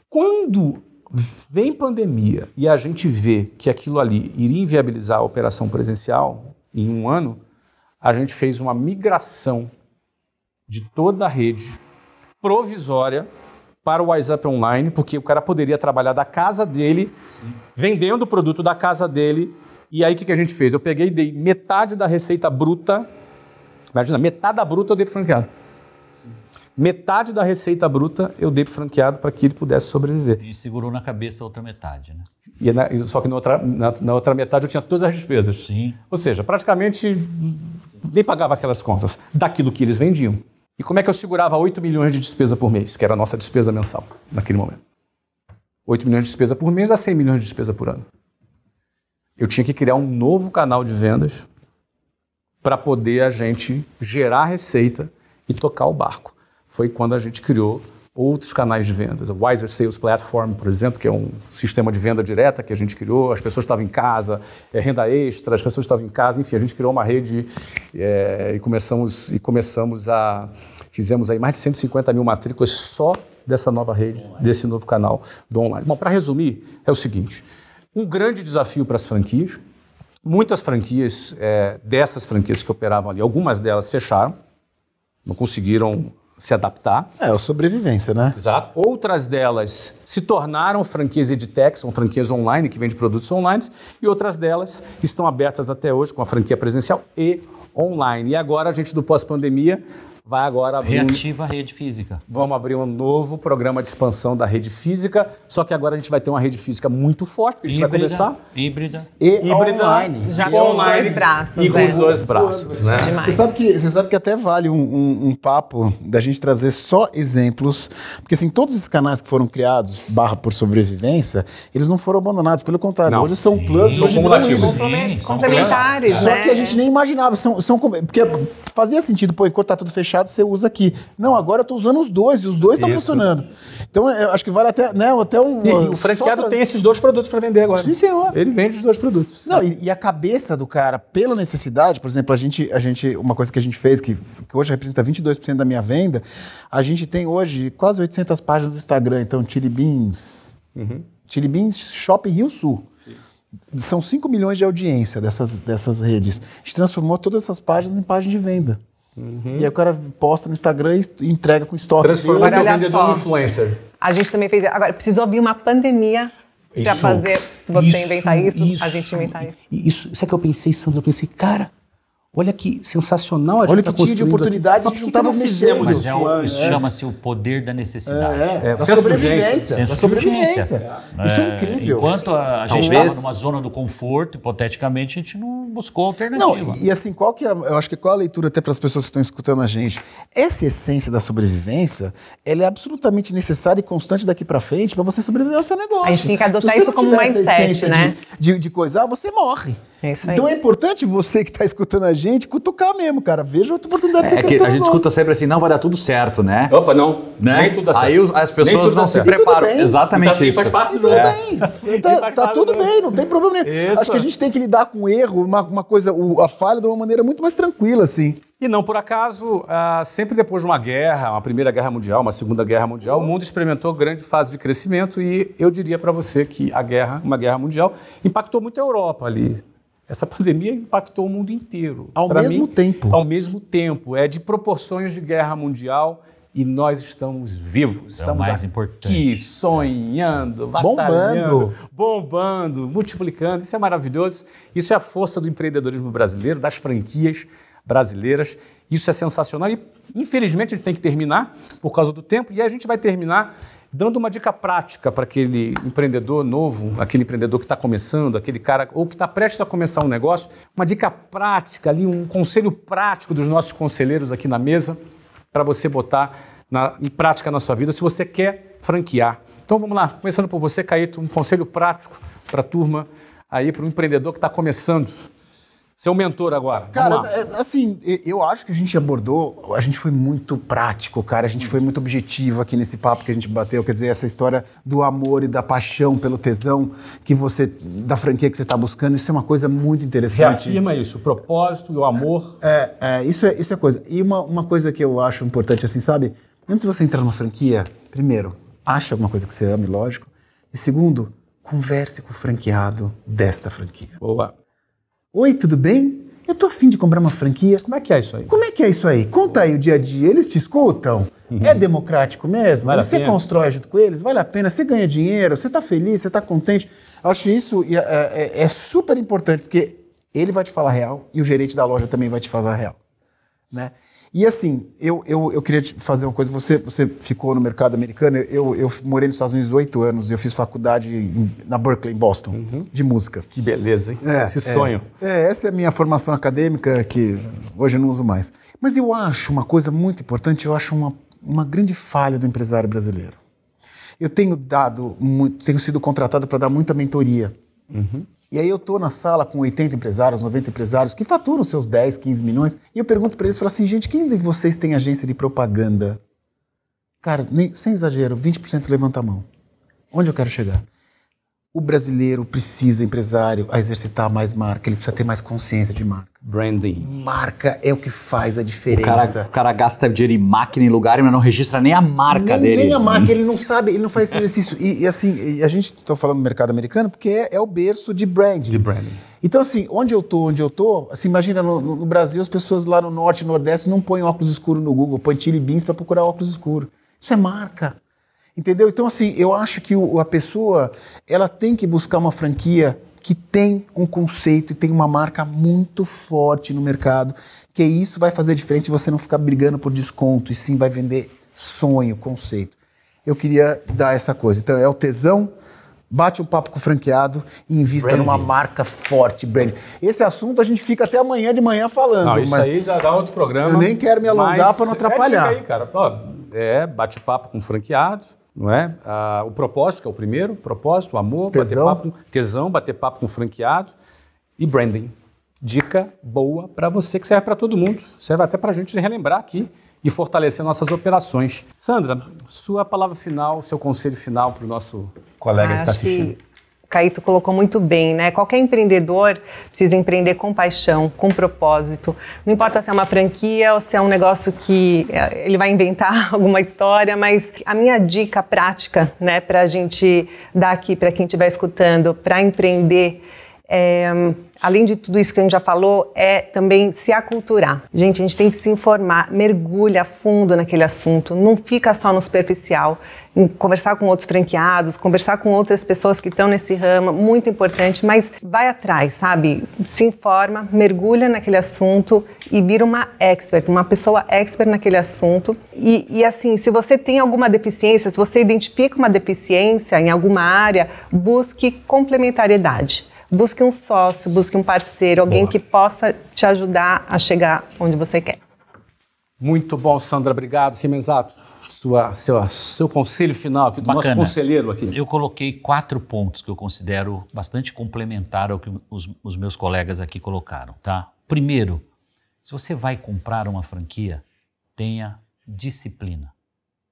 S5: Quando vem pandemia e a gente vê que aquilo ali iria inviabilizar a operação presencial em um ano, a gente fez uma migração de toda a rede provisória para o WhatsApp Online, porque o cara poderia trabalhar da casa dele, vendendo o produto da casa dele. E aí o que, que a gente fez? Eu peguei e dei metade da receita bruta, imagina, metade da bruta eu dei franqueado metade da receita bruta eu dei para franqueado para que ele pudesse sobreviver. E segurou na cabeça a outra metade, né? E na, só que na outra, na, na, outra metade eu tinha todas as despesas. Sim. Ou seja, praticamente nem pagava aquelas contas daquilo que eles vendiam. E como é que eu segurava 8 milhões de despesa por mês, que era a nossa despesa mensal naquele momento? 8 milhões de despesa por mês dá 100 milhões de despesa por ano. Eu tinha que criar um novo canal de vendas para poder a gente gerar receita e tocar o barco foi quando a gente criou outros canais de vendas. o Wiser Sales Platform, por exemplo, que é um sistema de venda direta que a gente criou, as pessoas estavam em casa, é, renda extra, as pessoas estavam em casa, enfim, a gente criou uma rede é, e, começamos, e começamos a. Fizemos aí mais de 150 mil matrículas só dessa nova rede, online. desse novo canal do online. Bom, para resumir, é o seguinte: um grande desafio para as franquias. Muitas franquias, é, dessas franquias que operavam ali, algumas delas fecharam, não conseguiram se adaptar.
S2: É, a sobrevivência, né?
S5: Exato. Outras delas se tornaram franquias Editech, são franquias online que vende produtos online, e outras delas estão abertas até hoje com a franquia presencial e online. E agora, a gente do pós-pandemia, vai agora abrir. Reativa a rede física. Vamos abrir um novo programa de expansão da rede física. Só que agora a gente vai ter uma rede física muito forte, porque a gente híbrida, vai começar.
S1: Híbrida. E
S5: híbrida. Online. Já e com online, os dois braços. E com é. os né?
S3: dois braços, né? Demais. Você
S2: sabe que, você sabe que até vale um, um, um, papo da gente trazer só exemplos, porque assim, todos esses canais que foram criados, barra por sobrevivência, eles não foram abandonados. Pelo contrário, não. hoje são Sim. plus. São cumulativos. Complementares, né? Só que a né? gente nem imaginava. São, são, porque fazia sentido, pô, enquanto tá tudo fechado, fechado, você usa aqui. Não, agora eu estou usando os dois, e os dois estão funcionando. Então, é, eu acho que vale até, né, até um... E, uh, o franqueado pra... tem esses dois produtos para vender agora. Sim, senhor. Ele vende os dois produtos. Não, e, e, a cabeça do cara, pela necessidade, por exemplo, a gente, a gente uma coisa que a gente fez, que, que hoje representa 22% da minha venda, a gente tem hoje quase 800 páginas do Instagram, então, Chili Beans... Uhum. Chili Beans Shopping Rio Sul. São 5 milhões de audiência dessas, dessas redes. A gente transformou todas essas páginas em página de venda. Uhum. E aí o cara posta no Instagram e entrega com estoque. Transformar vendedor em influencer.
S3: A gente também fez. Agora, precisou vir uma pandemia para fazer você isso, inventar isso, isso, a gente inventar isso.
S5: Isso, isso é que eu pensei, Sandra. Eu pensei, cara, Olha que sensacional a gente Olha tá que tá tinha tipo de oportunidade, aqui. a gente não estava fizemos Mas é isso é.
S1: chama-se o poder da necessidade. É, é. Da sobrevivência. Da sobrevivência. Isso é, é incrível. Enquanto a, a gente estava numa zona do conforto, hipoteticamente, a gente não buscou alternativa. Não, e, e
S2: assim, qual que é, eu acho que qual a leitura até para as pessoas que estão escutando a gente? Essa essência da sobrevivência, ela é absolutamente necessária e constante daqui para frente para você sobreviver ao seu negócio. A gente tem que adotar isso como mindset, né? De, de, de você morre. É isso então aí. Então é importante você que está escutando a gente gente cutucar mesmo, cara. Veja a oportunidade é, de é que a gente nossa. escuta
S4: sempre assim, não, vai dar tudo certo, né? Opa,
S5: não. Né? Nem tudo dá certo. Aí as pessoas não se preparam.
S2: Exatamente isso. E faz parte tudo bem. Tá, tudo bem, não tem problema nenhum. Isso. Acho que a gente tem que lidar com o erro, uma, uma coisa, o, a falha de uma maneira muito mais tranquila, assim. E não por acaso,
S5: ah, sempre depois de uma guerra, uma Primeira Guerra Mundial, uma Segunda Guerra Mundial, o mundo experimentou grande fase de crescimento e eu diria para você que a guerra, uma guerra mundial, impactou muito a Europa ali. Essa pandemia impactou o mundo inteiro. Ao pra mesmo mim, tempo. Ao mesmo tempo. É de proporções de guerra mundial e nós estamos vivos. É estamos é mais aqui importante. sonhando, bombando, bombando, multiplicando. Isso é maravilhoso. Isso é a força do empreendedorismo brasileiro, das franquias brasileiras. Isso é sensacional e infelizmente a gente tem que terminar por causa do tempo e a gente vai terminar dando uma dica prática para aquele empreendedor novo, aquele empreendedor que está começando, aquele cara ou que está prestes a começar um negócio, uma dica prática ali, um conselho prático dos nossos conselheiros aqui na mesa para você botar na, em prática na sua vida se você quer franquear. Então vamos lá, começando por você, Caíto, um conselho prático para a turma aí, para o empreendedor que está começando seu mentor agora. Cara, é,
S2: assim, eu acho que a gente abordou, a gente foi muito prático, cara. A gente foi muito objetivo aqui nesse papo que a gente bateu. Quer dizer, essa história do amor e da paixão pelo tesão que você, da franquia que você está buscando, isso é uma coisa muito interessante. Reafirma isso, o propósito e o amor. É, é, isso é, isso é coisa. E uma, uma coisa que eu acho importante, assim, sabe? Antes de você entrar numa franquia, primeiro, acha alguma coisa que você ame, lógico. E segundo, converse com o franqueado desta franquia. Boa. Oi, tudo bem? Eu tô afim de comprar uma franquia. Como é que é isso aí? Como é que é isso aí? Conta aí o dia a dia. Eles te escutam? Uhum. É democrático mesmo? Vale você constrói junto com eles? Vale a pena? Você ganha dinheiro? Você tá feliz? Você tá contente? Eu acho isso é, é, é super importante, porque ele vai te falar real e o gerente da loja também vai te falar real. Né? E assim, eu, eu, eu queria te fazer uma coisa. Você, você ficou no mercado americano. Eu, eu morei nos Estados Unidos oito anos. Eu fiz faculdade em, na Berkeley, em Boston, uhum. de música. Que beleza, hein? É, Esse é, sonho. É, essa é a minha formação acadêmica que hoje eu não uso mais. Mas eu acho uma coisa muito importante. Eu acho uma, uma grande falha do empresário brasileiro. Eu tenho dado muito, tenho sido contratado para dar muita mentoria. Uhum. E aí eu estou na sala com 80 empresários, 90 empresários que faturam seus 10, 15 milhões, e eu pergunto para eles, falo assim, gente, quem de vocês tem agência de propaganda? Cara, nem, sem exagero, 20% levanta a mão. Onde eu quero chegar? o brasileiro precisa, empresário, a exercitar mais marca, ele precisa ter mais consciência de marca. Branding. Marca é o que faz a diferença. O cara,
S4: o cara gasta dinheiro em máquina em lugar, mas não registra nem a marca nem, dele. Nem a marca, hum. ele
S2: não sabe, ele não faz esse exercício. E, e assim, a gente está falando do mercado americano porque é, é, o berço de branding. De branding. Então, assim, onde eu tô, onde eu tô, assim, imagina no, no Brasil, as pessoas lá no norte, nordeste, não põem óculos escuros no Google, põem chili beans para procurar óculos escuros. Isso é marca. Entendeu? Então, assim, eu acho que o, a pessoa ela tem que buscar uma franquia que tem um conceito e tem uma marca muito forte no mercado, que isso vai fazer diferente você não ficar brigando por desconto, e sim vai vender sonho, conceito. Eu queria dar essa coisa. Então, é o tesão, bate um papo com o franqueado e invista numa marca forte, brand. Esse assunto a gente fica até amanhã de manhã falando. Não, isso aí já dá outro programa. Eu nem quero me alongar para não atrapalhar. É,
S5: aí, cara. Ó, é bate papo com o franqueado não é? Ah, o propósito, que é o primeiro, propósito, amor, tesão. bater papo, tesão, bater papo com franqueado e branding. Dica boa para você, que serve para todo mundo, serve até para a gente relembrar aqui e fortalecer nossas operações. Sandra, sua palavra final, seu conselho final para o nosso colega ah, que está assistindo.
S3: Que Caíto colocou muito bem, né? Qualquer empreendedor precisa empreender com paixão, com propósito. Não importa se é uma franquia ou se é um negócio que é, ele vai inventar alguma história, mas a minha dica prática, né, para a gente dar aqui para quem estiver escutando, para empreender é, além de tudo isso que a gente já falou, é também se aculturar. Gente, a gente tem que se informar, mergulha fundo naquele assunto, não fica só no superficial. Conversar com outros franqueados, conversar com outras pessoas que estão nesse ramo, muito importante, mas vai atrás, sabe? Se informa, mergulha naquele assunto e vira uma expert, uma pessoa expert naquele assunto. E, e assim, se você tem alguma deficiência, se você identifica uma deficiência em alguma área, busque complementariedade. Busque um sócio, busque um parceiro, alguém Boa. que possa te ajudar a chegar onde você quer.
S5: Muito bom, Sandra. Obrigado, Simenzato. Sua, seu, seu conselho final aqui, do Bacana. nosso conselheiro
S1: aqui. Eu coloquei quatro pontos que eu considero bastante complementar ao que os, os meus colegas aqui colocaram, tá? Primeiro, se você vai comprar uma franquia, tenha disciplina.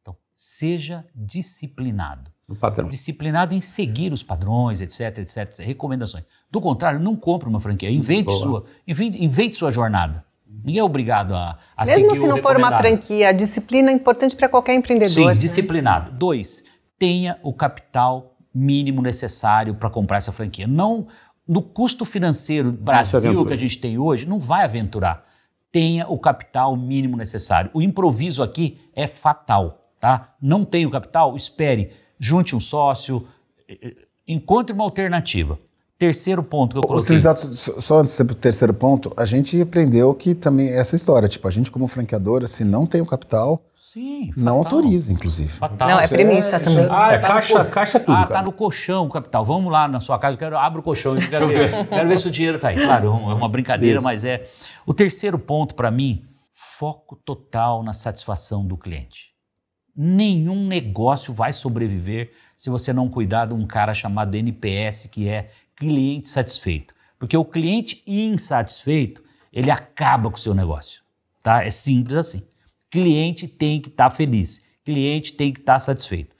S1: Então, seja disciplinado disciplinado em seguir os padrões, etc, etc, recomendações. Do contrário, não compre uma franquia, invente sua, invente, invente, sua jornada. Ninguém é obrigado a, a Mesmo se não for uma franquia,
S3: a disciplina é importante para qualquer empreendedor. Sim, né?
S1: disciplinado. Né? Dois, tenha o capital mínimo necessário para comprar essa franquia. Não no custo financeiro Brasil que a gente tem hoje, não vai aventurar. Tenha o capital mínimo necessário. O improviso aqui é fatal, tá? Não tem o capital, espere junte um sócio, encontre uma alternativa. Terceiro ponto que eu coloquei.
S2: só antes do terceiro ponto, a gente aprendeu que também essa história, tipo, a gente como franqueadora, assim, se não tem o capital, Sim, não autoriza, inclusive.
S3: Fatal. Não, é premissa é, também. ah, é tá caixa,
S2: no, caixa tudo. Ah, tá cara.
S1: tá no colchão o capital. Vamos lá na sua casa, eu quero abrir o colchão, eu quero ver, quero ver se o dinheiro tá aí. Claro, é uma brincadeira, Isso. mas é. O terceiro ponto para mim, foco total na satisfação do cliente. Nenhum negócio vai sobreviver se você não cuidar de um cara chamado NPS, que é cliente satisfeito. Porque o cliente insatisfeito, ele acaba com o seu negócio. Tá? É simples assim. Cliente tem que estar tá feliz, cliente tem que estar tá satisfeito.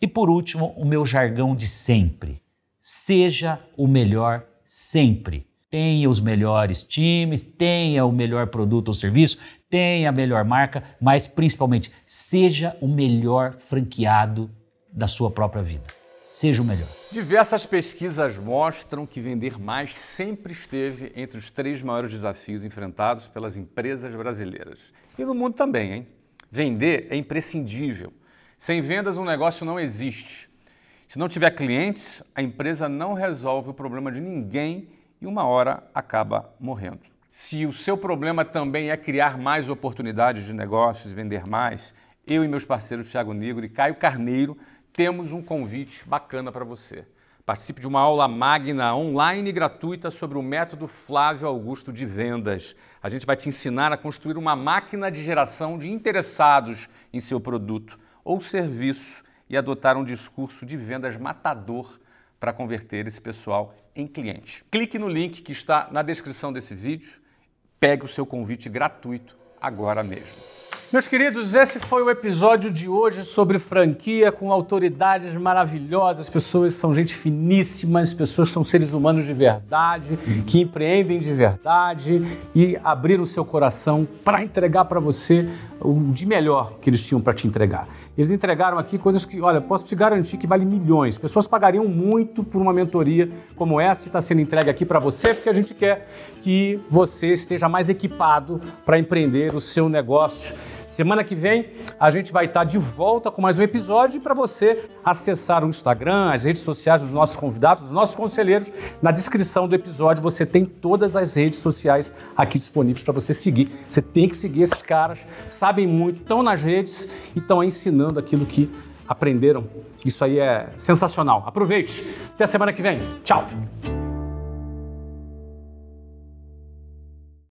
S1: E por último, o meu jargão de sempre. Seja o melhor sempre tenha os melhores times, tenha o melhor produto ou serviço, tenha a melhor marca, mas principalmente seja o melhor franqueado da sua própria vida. Seja o melhor.
S5: Diversas pesquisas mostram que vender mais sempre esteve entre os três maiores desafios enfrentados pelas empresas brasileiras. E no mundo também, hein? Vender é imprescindível. Sem vendas, um negócio não existe. Se não tiver clientes, a empresa não resolve o problema de ninguém e uma hora acaba morrendo. Se o seu problema também é criar mais oportunidades de negócios, vender mais, eu e meus parceiros Thiago Negro e Caio Carneiro temos um convite bacana para você. Participe de uma aula magna online gratuita sobre o método Flávio Augusto de vendas. A gente vai te ensinar a construir uma máquina de geração de interessados em seu produto ou serviço e adotar um discurso de vendas matador para converter esse pessoal em cliente. Clique no link que está na descrição desse vídeo, pegue o seu convite gratuito agora mesmo. Meus queridos, esse foi o episódio de hoje sobre franquia com autoridades maravilhosas. Pessoas são gente finíssima, as pessoas são seres humanos de verdade, que empreendem de verdade e abriram seu coração para entregar para você o de melhor que eles tinham para te entregar. Eles entregaram aqui coisas que, olha, posso te garantir que vale milhões. Pessoas pagariam muito por uma mentoria como essa que está sendo entregue aqui para você, porque a gente quer que você esteja mais equipado para empreender o seu negócio Semana que vem a gente vai estar de volta com mais um episódio para você acessar o Instagram, as redes sociais dos nossos convidados, dos nossos conselheiros. Na descrição do episódio você tem todas as redes sociais aqui disponíveis para você seguir. Você tem que seguir esses caras, sabem muito, estão nas redes e estão ensinando aquilo que aprenderam. Isso aí é sensacional. Aproveite. Até semana que vem. Tchau.